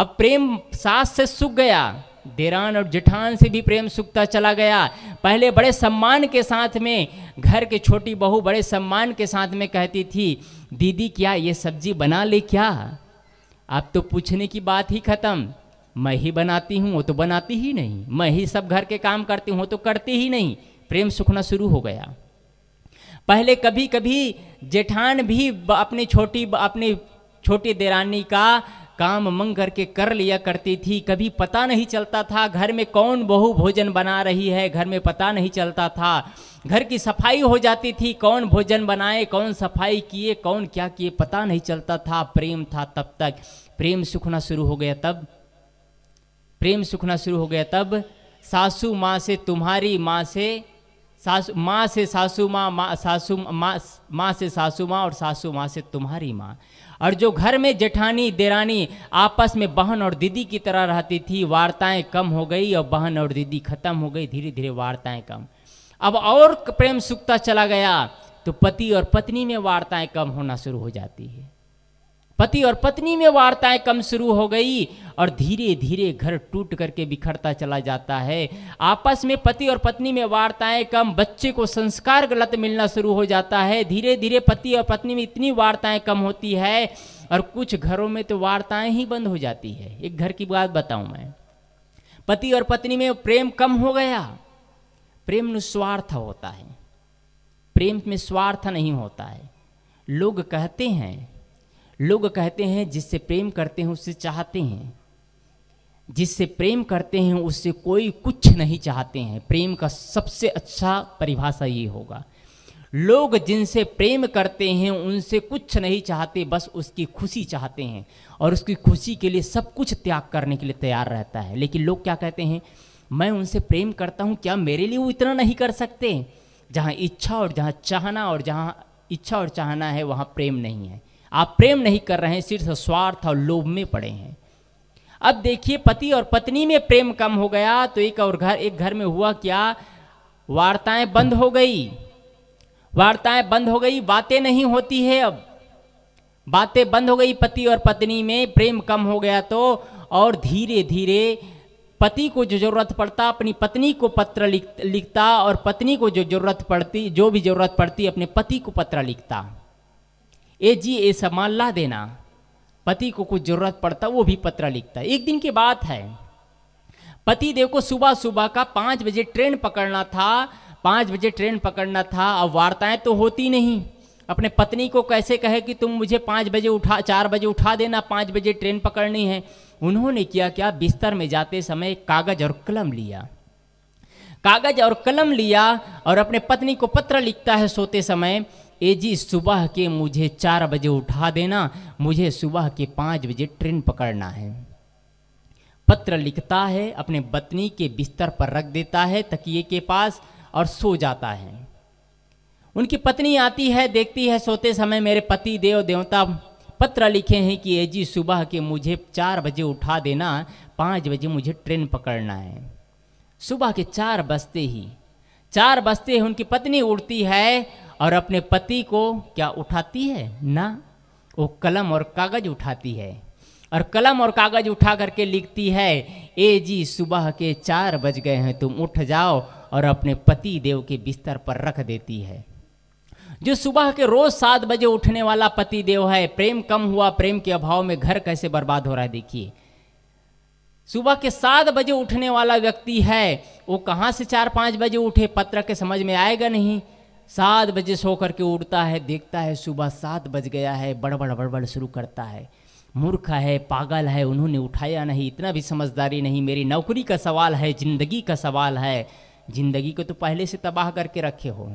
अब प्रेम सास से सुख गया देरान और जेठान से भी प्रेम सुखता चला गया पहले बड़े सम्मान के साथ में घर के छोटी बहू बड़े सम्मान के साथ में कहती थी दीदी क्या ये सब्जी बना ले क्या अब तो पूछने की बात ही खत्म मैं ही बनाती हूँ वो तो बनाती ही नहीं मैं ही सब घर के काम करती हूँ तो करती ही नहीं प्रेम सूखना शुरू हो गया पहले कभी कभी जेठान भी अपनी छोटी अपनी छोटी देरानी का काम मंग करके कर लिया करती थी कभी पता नहीं चलता था घर में कौन बहू भोजन बना रही है घर में पता नहीं चलता था घर की सफाई हो जाती थी कौन भोजन बनाए कौन सफाई किए कौन क्या किए पता नहीं चलता था प्रेम था तब तक प्रेम सूखना शुरू हो गया तब प्रेम सूखना शुरू हो गया तब सासू माँ से तुम्हारी माँ से सासू माँ से सासू माँ माँ सासू माँ माँ से सासू माँ और सासू माँ से तुम्हारी माँ और जो घर में जेठानी देरानी आपस में बहन और दीदी की तरह रहती थी वार्ताएं कम हो गई और बहन और दीदी खत्म हो गई धीरे धीरे वार्ताएं कम अब और प्रेम सुखता चला गया तो पति और पत्नी में वार्ताएं कम होना शुरू हो जाती है पति और पत्नी में वार्ताएं कम शुरू हो गई और धीरे धीरे घर टूट करके बिखरता चला जाता है आपस में पति और पत्नी में वार्ताएं कम बच्चे को संस्कार गलत मिलना शुरू हो जाता है धीरे धीरे पति और पत्नी में इतनी वार्ताएं कम होती है और कुछ घरों में तो वार्ताएं ही बंद हो जाती है एक घर की बात बताऊं मैं पति और पत्नी में प्रेम कम हो गया प्रेम निस्वार्थ होता है प्रेम में स्वार्थ नहीं होता है लोग कहते हैं लोग कहते हैं जिससे प्रेम करते हैं उससे चाहते हैं जिससे प्रेम करते हैं उससे कोई कुछ नहीं चाहते हैं प्रेम का सबसे अच्छा परिभाषा ये होगा लोग जिनसे प्रेम करते हैं उनसे कुछ नहीं चाहते बस उसकी खुशी चाहते हैं और उसकी खुशी के लिए सब कुछ त्याग करने के लिए तैयार रहता है लेकिन लोग क्या कहते हैं मैं उनसे प्रेम करता हूँ क्या मेरे लिए वो इतना नहीं कर सकते जहाँ इच्छा और जहाँ चाहना और जहाँ इच्छा और चाहना है वहाँ प्रेम नहीं है आप प्रेम नहीं कर रहे हैं सिर्फ स्वार्थ और लोभ में पड़े हैं अब देखिए पति और पत्नी में प्रेम कम हो गया तो एक और घर एक घर में हुआ क्या वार्ताएं बंद हो गई वार्ताएं बंद हो गई बातें नहीं होती है अब बातें बंद हो गई पति और पत्नी में प्रेम कम हो गया तो और धीरे धीरे पति को जो जरूरत पड़ता अपनी पत्नी को पत्र लिख लिखता और पत्नी को जो जरूरत पड़ती जो भी जरूरत पड़ती अपने पति को पत्र लिखता ए जी ए सामान ला देना पति को कुछ ज़रूरत पड़ता वो भी पत्र लिखता है एक दिन की बात है पति देव को सुबह सुबह का पाँच बजे ट्रेन पकड़ना था पाँच बजे ट्रेन पकड़ना था अब वार्ताएं तो होती नहीं अपने पत्नी को कैसे कहे कि तुम मुझे पाँच बजे उठा चार बजे उठा देना पाँच बजे ट्रेन पकड़नी है उन्होंने किया क्या बिस्तर में जाते समय कागज और कलम लिया कागज और कलम लिया और अपने पत्नी को पत्र लिखता है सोते समय ए जी सुबह के मुझे चार बजे उठा देना मुझे सुबह के पाँच बजे ट्रेन पकड़ना है पत्र लिखता है अपने पत्नी के बिस्तर पर रख देता है तकिए के पास और सो जाता है उनकी पत्नी आती है देखती है सोते समय मेरे पति देव देवता पत्र लिखे हैं कि ए जी सुबह के मुझे चार बजे उठा देना पाँच बजे मुझे ट्रेन पकड़ना है सुबह के चार बजते ही चार बजते ही उनकी पत्नी उड़ती है और अपने पति को क्या उठाती है ना वो कलम और कागज उठाती है और कलम और कागज उठा करके लिखती है ए जी सुबह के चार बज गए हैं तुम उठ जाओ और अपने पति देव के बिस्तर पर रख देती है जो सुबह के रोज सात बजे उठने वाला पति देव है प्रेम कम हुआ प्रेम के अभाव में घर कैसे बर्बाद हो रहा है देखिए सुबह के सात बजे उठने वाला व्यक्ति है वो कहाँ से चार पाँच बजे उठे पत्र के समझ में आएगा नहीं सात बजे सो करके उठता है देखता है सुबह सात बज गया है बड़बड़ बड़बड़ शुरू करता है मूर्ख है पागल है उन्होंने उठाया नहीं इतना भी समझदारी नहीं मेरी नौकरी का सवाल है ज़िंदगी का सवाल है ज़िंदगी को तो पहले से तबाह करके रखे हो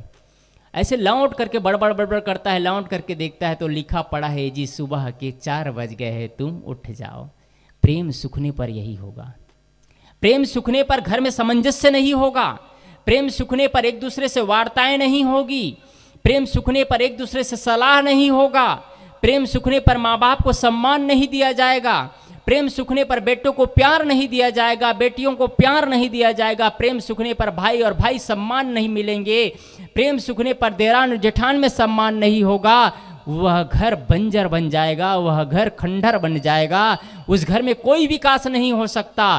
ऐसे लौट करके बड़बड़ बड़बड़ करता है लौट करके देखता है तो लिखा पड़ा है जी सुबह के चार बज गए हैं तुम उठ जाओ प्रेम सूखने पर यही होगा प्रेम सूखने पर घर में सामंजस्य नहीं होगा प्रेम सूखने पर एक दूसरे से वार्ताएं नहीं होगी प्रेम सूखने पर एक दूसरे से सलाह नहीं होगा प्रेम सूखने पर माँ बाप को सम्मान नहीं दिया जाएगा प्रेम सूखने पर बेटों को प्यार नहीं दिया जाएगा बेटियों को प्यार नहीं दिया जाएगा प्रेम सूखने पर भाई और भाई सम्मान नहीं मिलेंगे प्रेम सूखने पर देरान जेठान में सम्मान नहीं होगा वह घर बंजर बन जाएगा वह घर खंडर बन जाएगा उस घर में कोई विकास नहीं हो सकता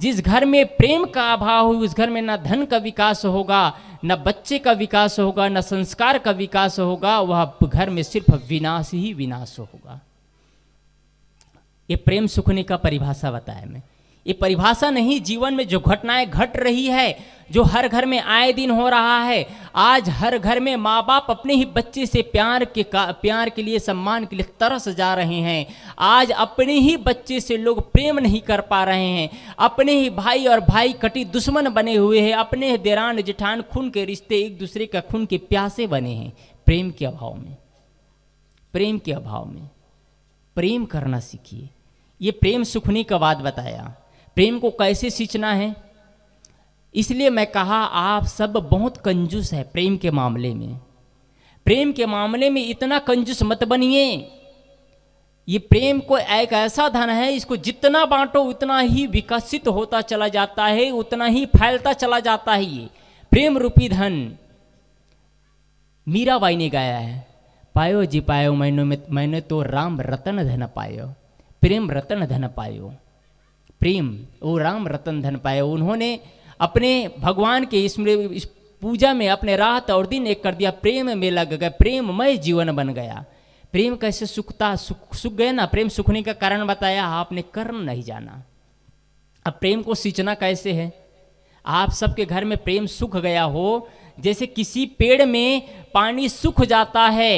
जिस घर में प्रेम का अभाव हो उस घर में ना धन का विकास होगा न बच्चे का विकास होगा न संस्कार का विकास होगा वह घर में सिर्फ विनाश ही विनाश होगा ये प्रेम सुखने का परिभाषा बताया मैं ये परिभाषा नहीं जीवन में जो घटनाएं घट रही है जो हर घर में आए दिन हो रहा है आज हर घर में माँ बाप अपने ही बच्चे से प्यार के प्यार के लिए सम्मान के लिए तरस जा रहे हैं आज अपने ही बच्चे से लोग प्रेम नहीं कर पा रहे हैं अपने ही भाई और भाई कटी दुश्मन बने हुए हैं अपने देरान जिठान खून के रिश्ते एक दूसरे का खून के प्यासे बने हैं प्रेम के अभाव में प्रेम के अभाव में प्रेम करना सीखिए ये प्रेम सुखनी का बात बताया प्रेम को कैसे सींचना है इसलिए मैं कहा आप सब बहुत कंजूस है प्रेम के मामले में प्रेम के मामले में इतना कंजूस मत बनिए ये प्रेम को एक ऐसा धन है इसको जितना बांटो उतना ही विकसित होता चला जाता है उतना ही फैलता चला जाता है ये प्रेम रूपी धन मीराबाई ने गाया है पायो जी पायो मैंने मैंने तो राम रतन धन पायो प्रेम रतन धन पायो प्रेम वो राम रतन धन पाए उन्होंने अपने भगवान के स्मृति पूजा में अपने रात और दिन एक कर दिया प्रेम में लग गए प्रेममय जीवन बन गया प्रेम कैसे सुखता सुख सुख गए ना प्रेम सुखने का कारण बताया आपने कर्म नहीं जाना अब प्रेम को सींचना कैसे है आप सबके घर में प्रेम सुख गया हो जैसे किसी पेड़ में पानी सूख जाता है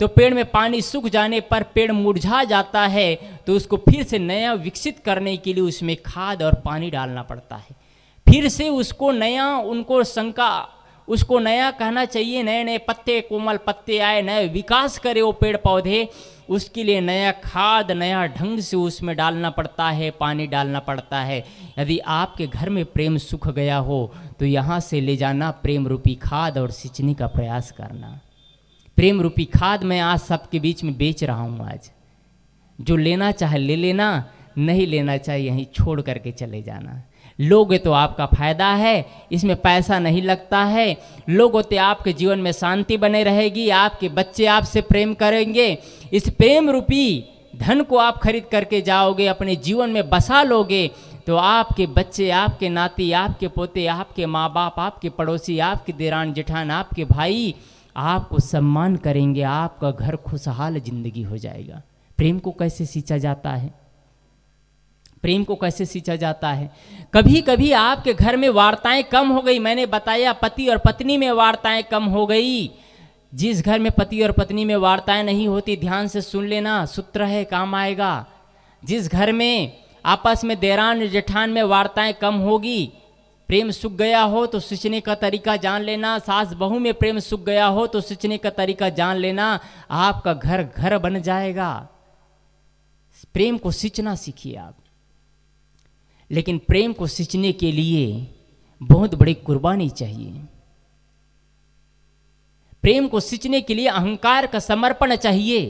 तो पेड़ में पानी सूख जाने पर पेड़ मुरझा जाता है तो उसको फिर से नया विकसित करने के लिए उसमें खाद और पानी डालना पड़ता है फिर से उसको नया उनको शंका उसको नया कहना चाहिए नए नए पत्ते कोमल पत्ते आए नए विकास करे वो पेड़ पौधे उसके लिए नया खाद नया ढंग से उसमें डालना पड़ता है पानी डालना पड़ता है यदि आपके घर में प्रेम सूख गया हो तो यहाँ से ले जाना प्रेम रूपी खाद और सिंचने का प्रयास करना प्रेम रूपी खाद मैं आज सबके बीच में बेच रहा हूँ आज जो लेना चाहे ले लेना नहीं लेना चाहे यहीं छोड़ करके चले जाना लोगे तो आपका फायदा है इसमें पैसा नहीं लगता है लोगों तो आपके जीवन में शांति बने रहेगी आपके बच्चे आपसे प्रेम करेंगे इस प्रेम रूपी धन को आप खरीद करके जाओगे अपने जीवन में बसा लोगे तो आपके बच्चे आपके नाती आपके पोते आपके माँ बाप आपके पड़ोसी आपके देरान जेठान आपके भाई आपको सम्मान करेंगे आपका घर खुशहाल जिंदगी हो जाएगा प्रेम को कैसे सींचा जाता है प्रेम को कैसे सींचा जाता है कभी कभी आपके घर में वार्ताएं कम हो गई मैंने बताया पति और पत्नी में वार्ताएं कम हो गई जिस घर में पति और पत्नी में वार्ताएं नहीं होती ध्यान से सुन लेना सूत्र है काम आएगा जिस घर में आपस में देरान जेठान में वार्ताएं कम होगी प्रेम सूख गया हो तो सींचने का तरीका जान लेना सास बहू में प्रेम सूख गया हो तो सींचने का तरीका जान लेना आपका घर घर बन जाएगा प्रेम को सींचना सीखिए आप लेकिन प्रेम को सींचने के लिए बहुत बड़ी कुर्बानी चाहिए प्रेम को सींचने के लिए अहंकार का समर्पण चाहिए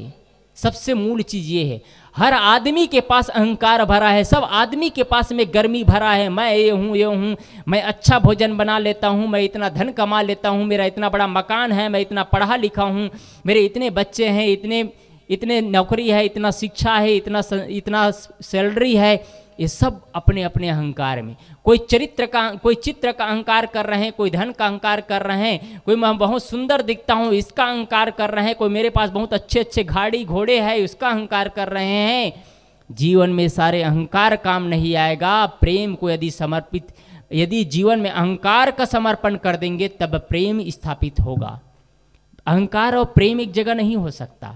सबसे मूल चीज ये है हर आदमी के पास अहंकार भरा है सब आदमी के पास में गर्मी भरा है मैं ये हूँ ये हूँ मैं अच्छा भोजन बना लेता हूँ मैं इतना धन कमा लेता हूँ मेरा इतना बड़ा मकान है मैं इतना पढ़ा लिखा हूँ मेरे इतने बच्चे हैं इतने इतने नौकरी है इतना शिक्षा है इतना इतना सैलरी है ये सब अपने अपने अहंकार में कोई चरित्र का कोई चित्र का अहंकार कर रहे हैं कोई धन का अहंकार कर रहे हैं कोई मैं बहुत सुंदर दिखता हूँ इसका अहंकार कर रहे हैं कोई मेरे पास बहुत अच्छे अच्छे घाड़ी घोड़े है उसका अहंकार कर रहे हैं जीवन में सारे अहंकार काम नहीं आएगा प्रेम को यदि समर्पित यदि जीवन में अहंकार का समर्पण कर देंगे तब प्रेम स्थापित होगा अहंकार और प्रेम एक जगह नहीं हो सकता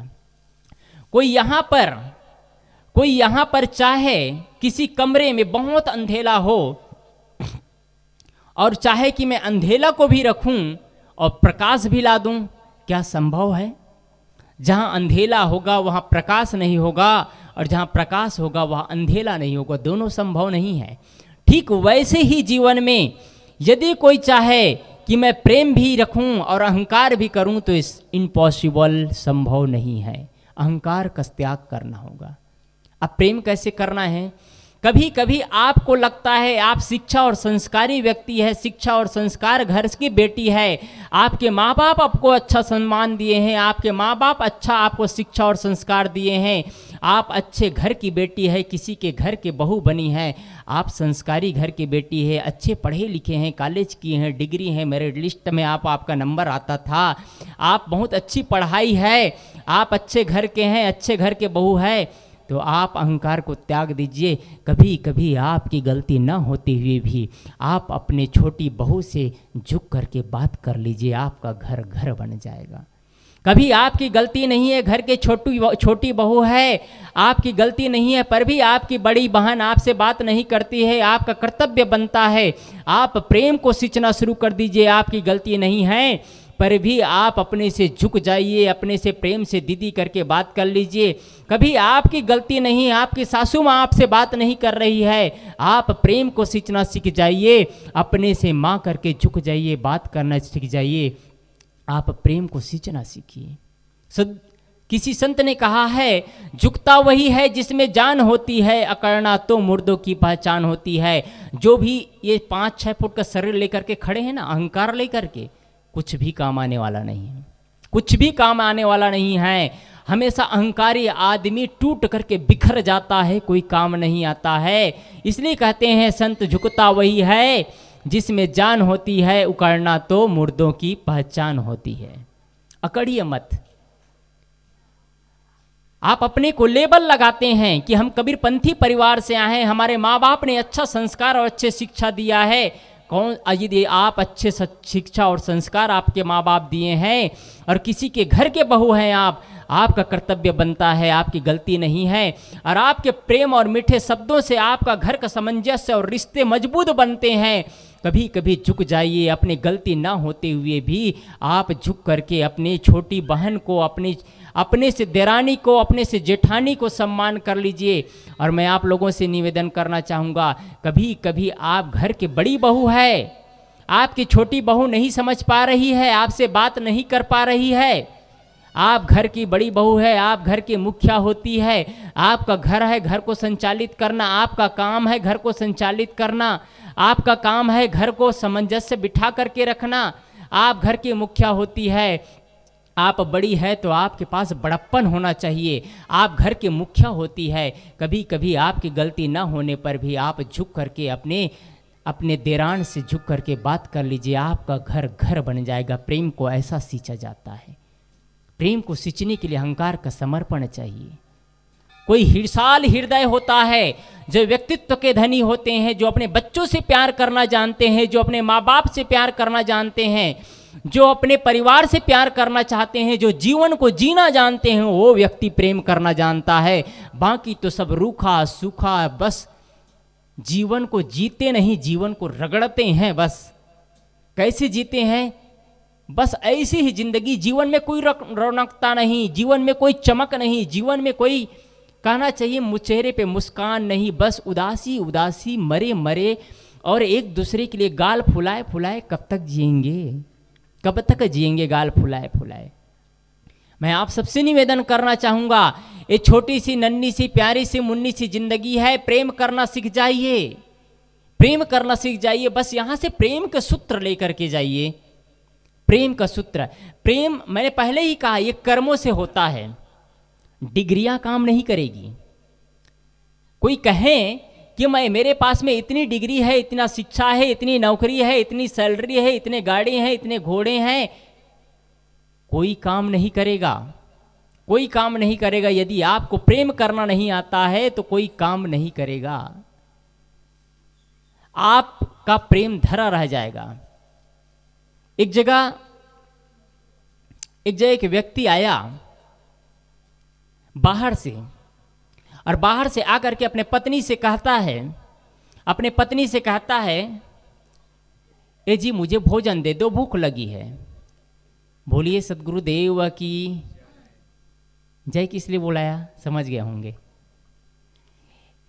कोई यहाँ पर कोई यहां पर चाहे किसी कमरे में बहुत अंधेला हो और चाहे कि मैं अंधेला को भी रखूं और प्रकाश भी ला दूं क्या संभव है जहां अंधेला होगा वहां प्रकाश नहीं होगा और जहां प्रकाश होगा वहां अंधेला नहीं होगा दोनों संभव नहीं है ठीक वैसे ही जीवन में यदि कोई चाहे कि मैं प्रेम भी रखूं और अहंकार भी करूं तो इस इम्पॉसिबल संभव नहीं है अहंकार का त्याग करना होगा अब प्रेम कैसे करना है कभी कभी आपको लगता है आप शिक्षा और संस्कारी व्यक्ति है शिक्षा और संस्कार घर की बेटी है आपके माँ बाप आपको अच्छा सम्मान दिए हैं आपके माँ बाप अच्छा आपको शिक्षा और संस्कार दिए हैं आप अच्छे घर की बेटी है किसी के घर के बहू बनी है आप संस्कारी घर की बेटी है अच्छे पढ़े लिखे हैं कॉलेज की हैं डिग्री हैं मेरिट लिस्ट में आप आपका नंबर आता था आप बहुत अच्छी पढ़ाई है आप अच्छे घर के हैं अच्छे घर के बहू है तो आप अहंकार को त्याग दीजिए कभी कभी आपकी गलती ना होते हुए भी आप अपने छोटी बहू से झुक करके बात कर लीजिए आपका घर घर बन जाएगा कभी आपकी गलती नहीं है घर के छोटी छोटी बहू है आपकी गलती नहीं है पर भी आपकी बड़ी बहन आपसे बात नहीं करती है आपका कर्तव्य बनता है आप प्रेम को सींचना शुरू कर दीजिए आपकी गलती नहीं है पर भी आप अपने से झुक जाइए अपने से प्रेम से दीदी करके बात कर लीजिए कभी आपकी गलती नहीं आपकी सासू माँ आपसे बात नहीं कर रही है आप प्रेम को सींचना सीख जाइए अपने से माँ करके झुक जाइए बात करना सीख जाइए आप प्रेम को सींचना सीखिए किसी संत ने कहा है झुकता वही है जिसमें जान होती है अकड़ना तो मुर्दों की पहचान होती है जो भी ये पाँच छः फुट का शरीर लेकर के खड़े हैं ना अहंकार लेकर के कुछ भी काम आने वाला नहीं है कुछ भी काम आने वाला नहीं है हमेशा अहंकारी आदमी टूट करके बिखर जाता है कोई काम नहीं आता है इसलिए कहते हैं संत झुकता वही है जिसमें जान होती है उकड़ना तो मुर्दों की पहचान होती है अकड़िए मत आप अपने को लेबल लगाते हैं कि हम कबीरपंथी परिवार से आए हैं हमारे माँ बाप ने अच्छा संस्कार और अच्छे शिक्षा दिया है कौन यदि आप अच्छे शिक्षा और संस्कार आपके माँ बाप दिए हैं और किसी के घर के बहू हैं आप आपका कर्तव्य बनता है आपकी गलती नहीं है और आपके प्रेम और मीठे शब्दों से आपका घर का सामंजस्य और रिश्ते मजबूत बनते हैं कभी कभी झुक जाइए अपनी गलती ना होते हुए भी आप झुक करके अपनी छोटी बहन को अपनी अपने से देरानी को अपने से जेठानी को सम्मान कर लीजिए और मैं आप लोगों से निवेदन करना चाहूँगा कभी कभी आप घर के बड़ी बहू है आपकी छोटी बहू नहीं समझ पा रही है आपसे बात नहीं कर पा रही है आप घर की बड़ी बहू है आप घर की मुखिया होती है आपका घर है घर को संचालित करना आपका काम है घर को संचालित करना आपका काम है घर को सामंजस्य बिठा करके रखना आप घर की मुखिया होती है आप बड़ी है तो आपके पास बड़प्पन होना चाहिए आप घर के मुखिया होती है कभी कभी आपकी गलती ना होने पर भी आप झुक करके अपने अपने देरान से झुक करके बात कर लीजिए आपका घर घर बन जाएगा प्रेम को ऐसा सींचा जाता है प्रेम को सिंचने के लिए अहंकार का समर्पण चाहिए कोई हिरसाल हृदय होता है जो व्यक्तित्व के धनी होते हैं जो अपने बच्चों से प्यार करना जानते हैं जो अपने माँ बाप से प्यार करना जानते हैं जो अपने परिवार से प्यार करना चाहते हैं जो जीवन को जीना जानते हैं वो व्यक्ति प्रेम करना जानता है बाकी तो सब रूखा सूखा बस जीवन को जीते नहीं जीवन को रगड़ते हैं बस कैसे जीते हैं बस ऐसी ही जिंदगी जीवन में कोई रौनकता नहीं जीवन में कोई चमक नहीं जीवन में कोई कहना चाहिए मुचेरे पे मुस्कान नहीं बस उदासी उदासी मरे मरे और एक दूसरे के लिए गाल फुलाए फुलाए कब तक जिएंगे कब तक जिएंगे गाल फुलाए फुलाए मैं आप सबसे निवेदन करना चाहूँगा ये छोटी सी नन्नी सी प्यारी सी मुन्नी सी जिंदगी है प्रेम करना सीख जाइए प्रेम करना सीख जाइए बस यहाँ से प्रेम के सूत्र लेकर के जाइए प्रेम का सूत्र प्रेम मैंने पहले ही कहा ये कर्मों से होता है डिग्रियां काम नहीं करेगी कोई कहे कि मैं मेरे पास में इतनी डिग्री है इतना शिक्षा है इतनी नौकरी है इतनी सैलरी है इतने गाड़ी हैं इतने घोड़े हैं कोई काम नहीं करेगा कोई काम नहीं करेगा यदि आपको प्रेम करना नहीं आता है तो कोई काम नहीं करेगा आपका प्रेम धरा रह जाएगा एक जगह एक जगह एक व्यक्ति आया बाहर से और बाहर से आकर के अपने पत्नी से कहता है अपने पत्नी से कहता है ए जी मुझे भोजन दे दो भूख लगी है बोलिए सदगुरुदेव की जय किस लिए बुलाया समझ गया होंगे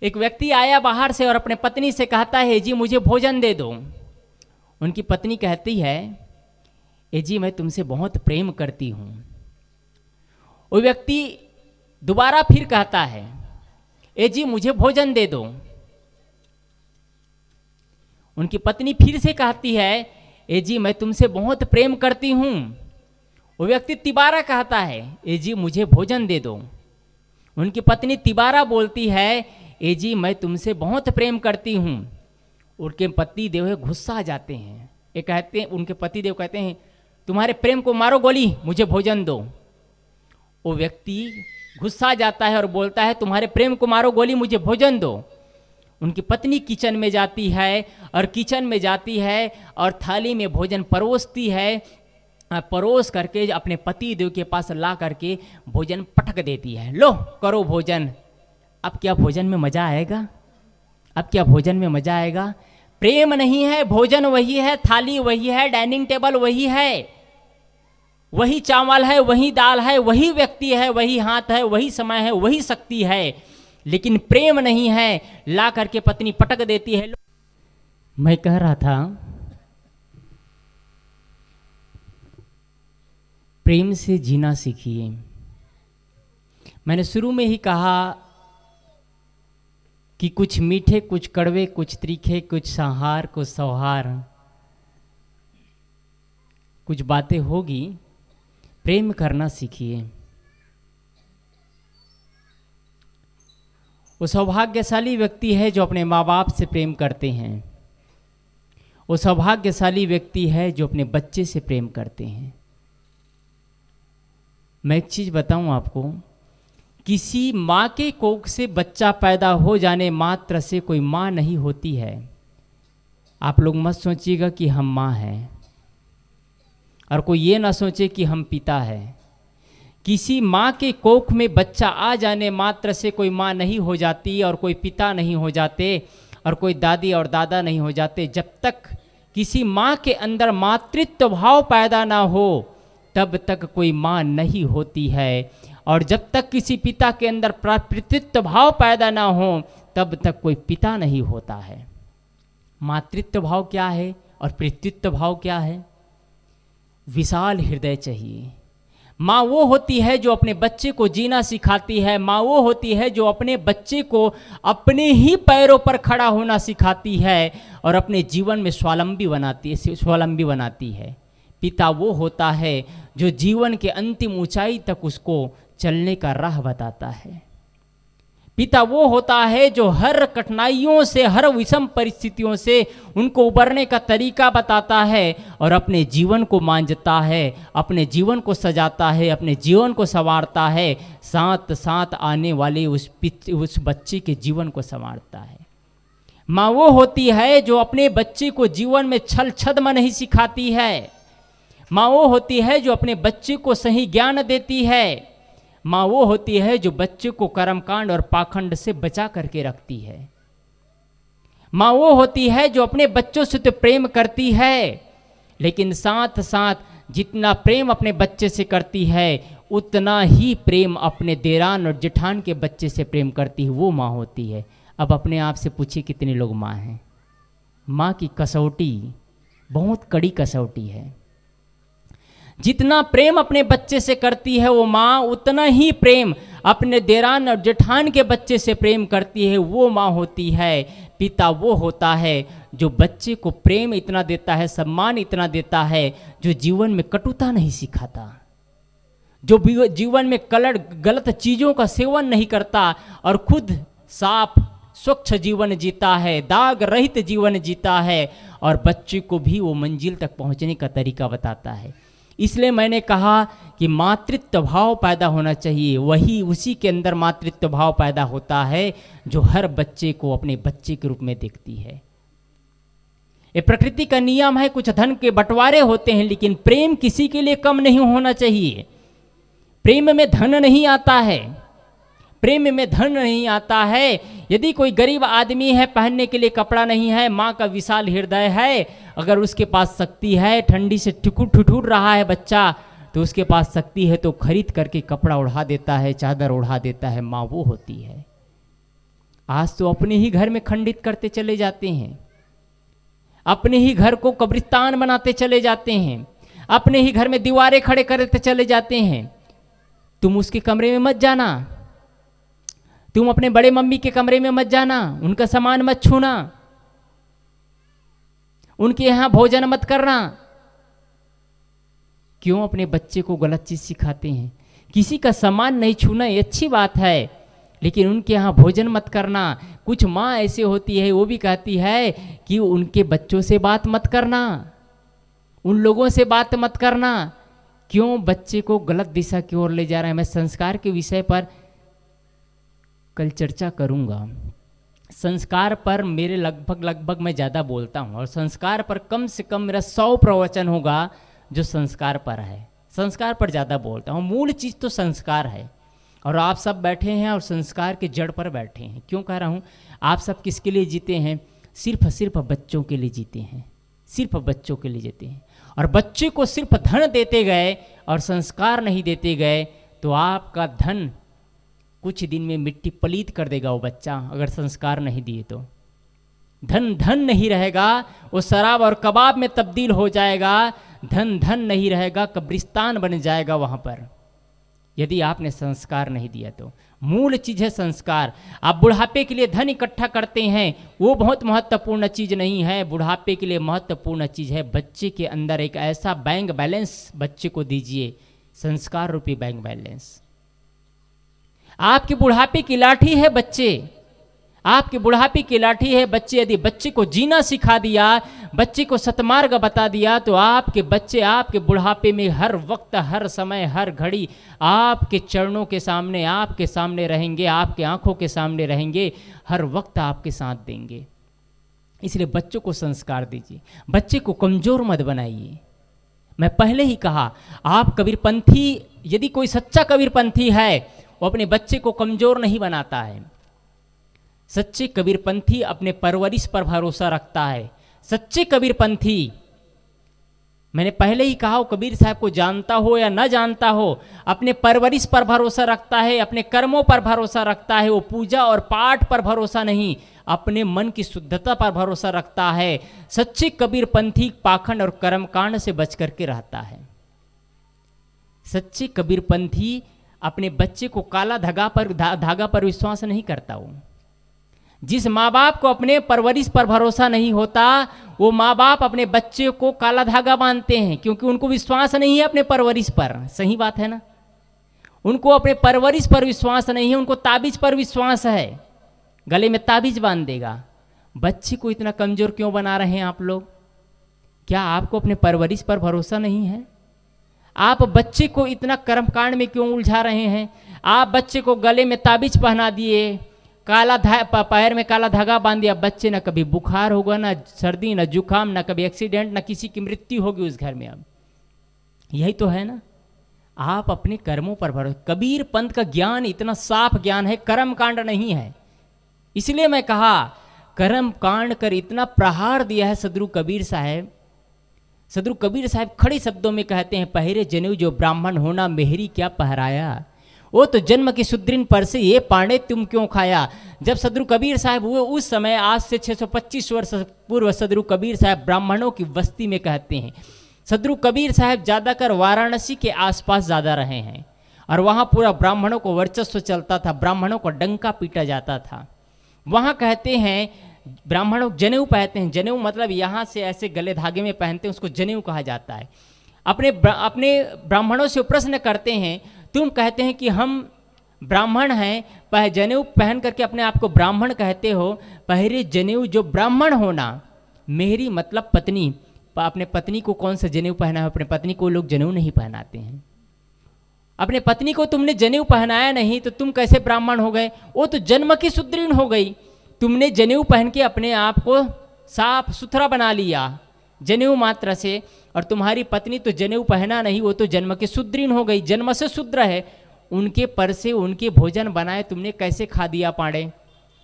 एक व्यक्ति आया बाहर से और अपने पत्नी से कहता है जी मुझे भोजन दे दो उनकी पत्नी कहती है ए जी मैं तुमसे बहुत प्रेम करती हूँ वो व्यक्ति दोबारा फिर कहता है ए जी मुझे भोजन दे दो उनकी पत्नी फिर से कहती है ए जी मैं तुमसे बहुत प्रेम करती हूँ वो व्यक्ति तिबारा कहता है ए जी मुझे भोजन दे दो उनकी पत्नी तिबारा बोलती है ए जी मैं तुमसे बहुत प्रेम करती हूँ उनके पति देव गुस्सा जाते हैं ये कहते हैं उनके पति देव कहते हैं तुम्हारे प्रेम को मारो गोली मुझे भोजन दो वो व्यक्ति गुस्सा जाता है और बोलता है तुम्हारे प्रेम को मारो गोली मुझे भोजन दो उनकी पत्नी किचन में जाती है और किचन में जाती है और थाली में भोजन परोसती है परोस करके अपने पति देव के पास ला करके भोजन पटक देती है लो करो भोजन अब क्या भोजन में मज़ा आएगा अब क्या भोजन में मज़ा आएगा प्रेम नहीं है भोजन वही है थाली वही है डाइनिंग टेबल वही है वही चावल है वही दाल है वही व्यक्ति है वही हाथ है वही समय है वही शक्ति है लेकिन प्रेम नहीं है ला करके पत्नी पटक देती है मैं कह रहा था प्रेम से जीना सीखिए मैंने शुरू में ही कहा कि कुछ मीठे कुछ कड़वे कुछ तीखे कुछ संहार कुछ सौहार कुछ बातें होगी प्रेम करना सीखिए वो सौभाग्यशाली व्यक्ति है जो अपने माँ बाप से प्रेम करते हैं वो सौभाग्यशाली व्यक्ति है जो अपने बच्चे से प्रेम करते हैं मैं एक चीज़ बताऊं आपको किसी माँ के कोख से बच्चा पैदा हो जाने मात्र से कोई माँ नहीं होती है आप लोग मत सोचिएगा कि हम माँ हैं और कोई ये ना सोचे कि हम पिता है किसी माँ के कोख में बच्चा आ जाने मात्र से कोई माँ नहीं हो जाती और कोई पिता नहीं हो जाते और कोई दादी और दादा नहीं हो जाते जब तक किसी माँ के अंदर मातृत्व भाव पैदा ना हो तब तक कोई माँ नहीं होती है और जब तक किसी पिता के अंदर प्रापृतित्व भाव पैदा ना हो तब तक कोई पिता नहीं होता है मातृत्व भाव क्या है और पितृत्व भाव क्या है विशाल हृदय चाहिए माँ वो होती है जो अपने बच्चे को जीना सिखाती है माँ वो होती है जो अपने बच्चे को अपने ही पैरों पर खड़ा होना सिखाती है और अपने जीवन में स्वावलंबी बनाती है स्वावलंबी बनाती है पिता वो होता है जो जीवन के अंतिम ऊंचाई तक उसको चलने का राह बताता है पिता वो होता है जो हर कठिनाइयों से हर विषम परिस्थितियों से उनको उबरने का तरीका बताता है और अपने जीवन को मांझता है अपने जीवन को सजाता है अपने जीवन को संवारता है साथ साथ आने वाले उस उस बच्चे के जीवन को संवारता है माँ वो होती है जो अपने बच्चे को जीवन में छल छदम नहीं सिखाती है माँ वो होती है जो अपने बच्चे को सही ज्ञान देती है माँ वो होती है जो बच्चे को कर्मकांड और पाखंड से बचा करके रखती है माँ वो होती है जो अपने बच्चों से तो प्रेम करती है लेकिन साथ साथ जितना प्रेम अपने बच्चे से करती है उतना ही प्रेम अपने देरान और जेठान के बच्चे से प्रेम करती है वो माँ होती है अब अपने आप से पूछिए कितने लोग माँ हैं माँ की कसौटी बहुत कड़ी कसौटी है जितना प्रेम अपने बच्चे से करती है वो माँ उतना ही प्रेम अपने देरान और जेठान के बच्चे से प्रेम करती है वो माँ होती है पिता वो होता है जो बच्चे को प्रेम इतना देता है सम्मान इतना देता है जो जीवन में कटुता नहीं सिखाता जो जीवन में कलर गलत चीज़ों का सेवन नहीं करता और खुद साफ स्वच्छ जीवन जीता है दाग रहित जीवन जीता है और बच्चे को भी वो मंजिल तक पहुंचने का तरीका बताता है इसलिए मैंने कहा कि मातृत्व भाव पैदा होना चाहिए वही उसी के अंदर मातृत्व भाव पैदा होता है जो हर बच्चे को अपने बच्चे के रूप में देखती है ये प्रकृति का नियम है कुछ धन के बंटवारे होते हैं लेकिन प्रेम किसी के लिए कम नहीं होना चाहिए प्रेम में धन नहीं आता है प्रेम में धन नहीं आता है यदि कोई गरीब आदमी है पहनने के लिए कपड़ा नहीं है माँ का विशाल हृदय है अगर उसके पास शक्ति है ठंडी से ठिकुर ठिठुर रहा है बच्चा तो उसके पास शक्ति है तो खरीद करके कपड़ा ओढ़ा देता है चादर ओढ़ा देता है माँ वो होती है आज तो अपने ही घर में खंडित करते चले जाते हैं अपने ही घर को कब्रिस्तान बनाते चले जाते हैं अपने ही घर में दीवारें खड़े करते चले जाते हैं तुम उसके कमरे में मत जाना तुम अपने बड़े मम्मी के कमरे में मत जाना उनका सामान मत छूना उनके यहां भोजन मत करना क्यों अपने बच्चे को गलत चीज सिखाते हैं किसी का सामान नहीं छूना ये अच्छी बात है लेकिन उनके यहाँ भोजन मत करना कुछ माँ ऐसे होती है वो भी कहती है कि उनके बच्चों से बात मत करना उन लोगों से बात मत करना क्यों बच्चे को गलत दिशा की ओर ले जा रहा है मैं संस्कार के विषय पर कल चर्चा करूँगा संस्कार पर मेरे लगभग लगभग मैं ज़्यादा बोलता हूँ और संस्कार पर कम से कम मेरा सौ प्रवचन होगा जो संस्कार पर है संस्कार पर ज़्यादा बोलता हूँ मूल चीज़ तो संस्कार है और आप सब बैठे हैं और संस्कार के जड़ पर बैठे हैं क्यों कह रहा हूँ आप सब किसके लिए जीते हैं सिर्फ सिर्फ बच्चों के लिए जीते हैं सिर्फ बच्चों के लिए जीते हैं और बच्चे को सिर्फ धन देते गए और संस्कार नहीं देते गए तो आपका धन कुछ दिन में मिट्टी पलीत कर देगा वो बच्चा अगर संस्कार नहीं दिए तो धन धन नहीं रहेगा वो शराब और कबाब में तब्दील हो जाएगा धन धन नहीं रहेगा कब्रिस्तान बन जाएगा वहाँ पर यदि आपने संस्कार नहीं दिया तो मूल चीज़ है संस्कार आप बुढ़ापे के लिए धन इकट्ठा करते हैं वो बहुत महत्वपूर्ण चीज़ नहीं है बुढ़ापे के लिए महत्वपूर्ण चीज़ है बच्चे के अंदर एक ऐसा बैंक बैलेंस बच्चे को दीजिए संस्कार रूपी बैंक बैलेंस आपकी बुढ़ापे की लाठी है बच्चे आपकी बुढ़ापे की लाठी है बच्चे यदि बच्चे को जीना सिखा दिया बच्चे को सतमार्ग बता दिया तो आपके बच्चे आपके बुढ़ापे में हर वक्त हर समय हर घड़ी आपके चरणों के सामने आपके सामने रहेंगे आपके आंखों के सामने रहेंगे हर वक्त आपके साथ देंगे इसलिए बच्चों को संस्कार दीजिए बच्चे को कमज़ोर मत बनाइए मैं पहले ही कहा आप कबीरपंथी यदि कोई सच्चा कबीरपंथी है वो अपने बच्चे को कमज़ोर नहीं बनाता है सच्चे कबीरपंथी अपने परवरिश पर भरोसा रखता है सच्चे कबीरपंथी मैंने पहले ही कहा कबीर साहब को जानता हो या ना जानता हो अपने परवरिश पर भरोसा रखता है अपने कर्मों पर भरोसा रखता है वो पूजा और पाठ पर भरोसा नहीं अपने मन की शुद्धता पर भरोसा रखता है सच्चे कबीर पंथी पाखंड और कर्मकांड से बच करके रहता है सच्चे कबीर पंथी अपने बच्चे को काला धागा पर धागा पर विश्वास नहीं करता वो जिस माँ बाप को अपने परवरिश पर भरोसा नहीं होता वो माँ बाप अपने बच्चे को काला धागा बांधते हैं क्योंकि उनको विश्वास नहीं है अपने परवरिश पर सही बात है ना उनको अपने परवरिश पर विश्वास नहीं है उनको ताबीज पर विश्वास है गले में ताबीज बांध देगा बच्चे को इतना कमज़ोर क्यों बना रहे हैं आप लोग क्या आपको अपने परवरिश पर भरोसा नहीं है आप बच्चे को इतना कर्मकांड में क्यों उलझा रहे हैं आप बच्चे को गले में ताबीज पहना दिए काला धा पैर में काला धागा बांध दिया बच्चे ना कभी बुखार होगा ना सर्दी ना जुकाम ना कभी एक्सीडेंट ना किसी की मृत्यु होगी उस घर में अब यही तो है ना आप अपने कर्मों पर भरो कबीर पंथ का ज्ञान इतना साफ ज्ञान है कर्म कांड नहीं है इसलिए मैं कहा कर्म कांड कर इतना प्रहार दिया है सदरु कबीर साहेब सदरु कबीर साहब खड़े शब्दों में कहते हैं पहरे जनेऊ जो ब्राह्मण होना मेहरी क्या पहराया वो तो जन्म के सुदृढ़ पर से ये पांडे तुम क्यों खाया जब सदरु कबीर साहब हुए उस समय आज से 625 वर्ष पूर्व सदरु कबीर साहब ब्राह्मणों की बस्ती में कहते हैं सदरु कबीर साहब ज़्यादातर वाराणसी के आसपास ज़्यादा रहे हैं और वहाँ पूरा ब्राह्मणों को वर्चस्व चलता था ब्राह्मणों को डंका पीटा जाता था वहाँ कहते हैं ब्राह्मण लोग जनेऊ पहनते हैं जनेऊ मतलब यहाँ से ऐसे गले धागे में पहनते हैं उसको जनेऊ कहा जाता है अपने अपने ब्राह्मणों से प्रश्न करते हैं तुम कहते हैं कि हम ब्राह्मण हैं पह जनेऊ पहन करके अपने आप को ब्राह्मण कहते हो पहरे जनेऊ जो ब्राह्मण होना मेहरी मतलब पत्नी अपने पत्नी को कौन सा जनेऊ पहना है अपने पत्नी को लोग जनेऊ नहीं पहनाते हैं अपने पत्नी को तुमने जनेऊ पहनाया नहीं तो तुम कैसे ब्राह्मण हो गए वो तो जन्म की सुदृढ़ हो गई तुमने जनेऊ पहन के अपने आप को साफ सुथरा बना लिया जनेऊ मात्र से और तुम्हारी पत्नी तो जनेऊ पहना नहीं वो तो जन्म के सुदृढ़ हो गई जन्म से शुद्र है उनके पर से उनके भोजन बनाए तुमने कैसे खा दिया पाड़े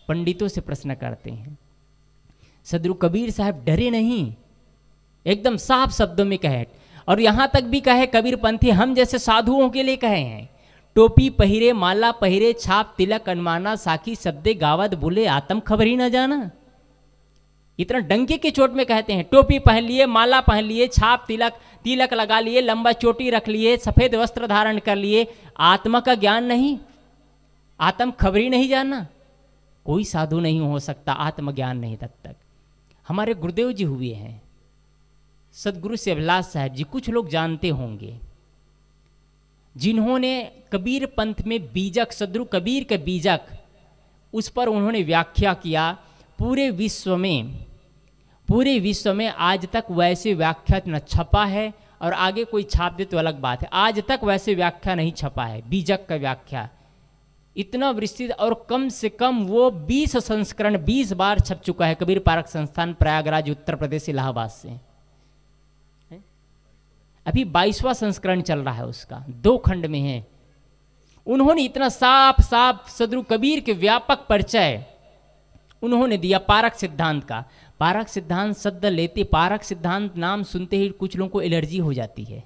पंडितों से प्रश्न करते हैं सदरु कबीर साहब डरे नहीं एकदम साफ शब्दों में कहे और यहां तक भी कहे कबीर पंथी हम जैसे साधुओं के लिए कहे हैं टोपी पहिरे माला पहिरे छाप तिलक अनमाना साखी शब्दे गावत बोले आत्म खबर ही ना जाना इतना डंके के चोट में कहते हैं टोपी पहन लिए माला पहन लिए छाप तिलक तिलक लगा लिए लंबा चोटी रख लिए सफ़ेद वस्त्र धारण कर लिए आत्मा का ज्ञान नहीं आत्म खबरी नहीं जाना कोई साधु नहीं हो सकता आत्मज्ञान नहीं तब तक हमारे गुरुदेव जी हुए हैं सदगुरु से अभिलाष साहब जी कुछ लोग जानते होंगे जिन्होंने कबीर पंथ में बीजक सद्रु कबीर के बीजक उस पर उन्होंने व्याख्या किया पूरे विश्व में पूरे विश्व में आज तक वैसे व्याख्या न छपा है और आगे कोई छाप दे तो अलग बात है आज तक वैसे व्याख्या नहीं छपा है बीजक का व्याख्या इतना विस्तृत और कम से कम वो 20 संस्करण 20 बार छप चुका है कबीर पारक संस्थान प्रयागराज उत्तर प्रदेश इलाहाबाद से अभी बाईसवा संस्करण चल रहा है उसका दो खंड में है उन्होंने इतना साफ साफ सदरु कबीर के व्यापक परिचय उन्होंने दिया पारक सिद्धांत का पारक सिद्धांत शब्द लेते पारक सिद्धांत नाम सुनते ही कुछ लोगों को एलर्जी हो जाती है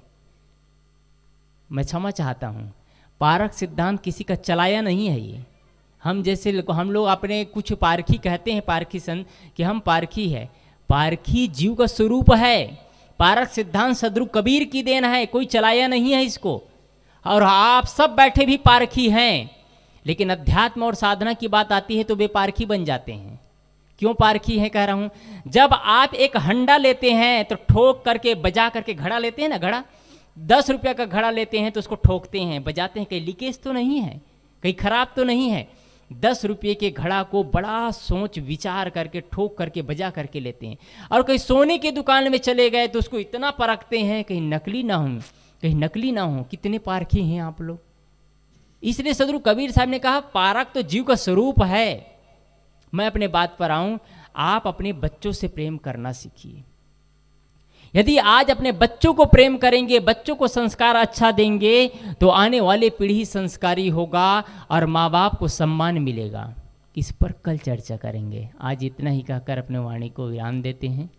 मैं क्षमा चाहता हूं पारक सिद्धांत किसी का चलाया नहीं है ये हम जैसे हम लोग अपने कुछ पारखी कहते हैं पारखी संत कि हम पारखी है पारखी जीव का स्वरूप है पारक सिद्धांत सदरु कबीर की देन है कोई चलाया नहीं है इसको और आप सब बैठे भी पारखी हैं लेकिन अध्यात्म और साधना की बात आती है तो वे पारखी बन जाते हैं क्यों पारखी है कह रहा हूं जब आप एक हंडा लेते हैं तो ठोक करके बजा करके घड़ा लेते हैं ना घड़ा दस रुपया का घड़ा लेते हैं तो उसको ठोकते हैं बजाते हैं कहीं लीकेज तो नहीं है कहीं खराब तो नहीं है दस रुपये के घड़ा को बड़ा सोच विचार करके ठोक करके बजा करके लेते हैं और कहीं सोने के दुकान में चले गए तो उसको इतना परखते हैं कहीं नकली ना हों कहीं नकली ना हो कितने पारखी हैं आप लोग इसलिए सदरु कबीर साहब ने कहा पारक तो जीव का स्वरूप है मैं अपने बात पर आऊं आप अपने बच्चों से प्रेम करना सीखिए यदि आज अपने बच्चों को प्रेम करेंगे बच्चों को संस्कार अच्छा देंगे तो आने वाले पीढ़ी संस्कारी होगा और माँ बाप को सम्मान मिलेगा इस पर कल चर्चा करेंगे आज इतना ही कहकर अपने वाणी को विराम देते हैं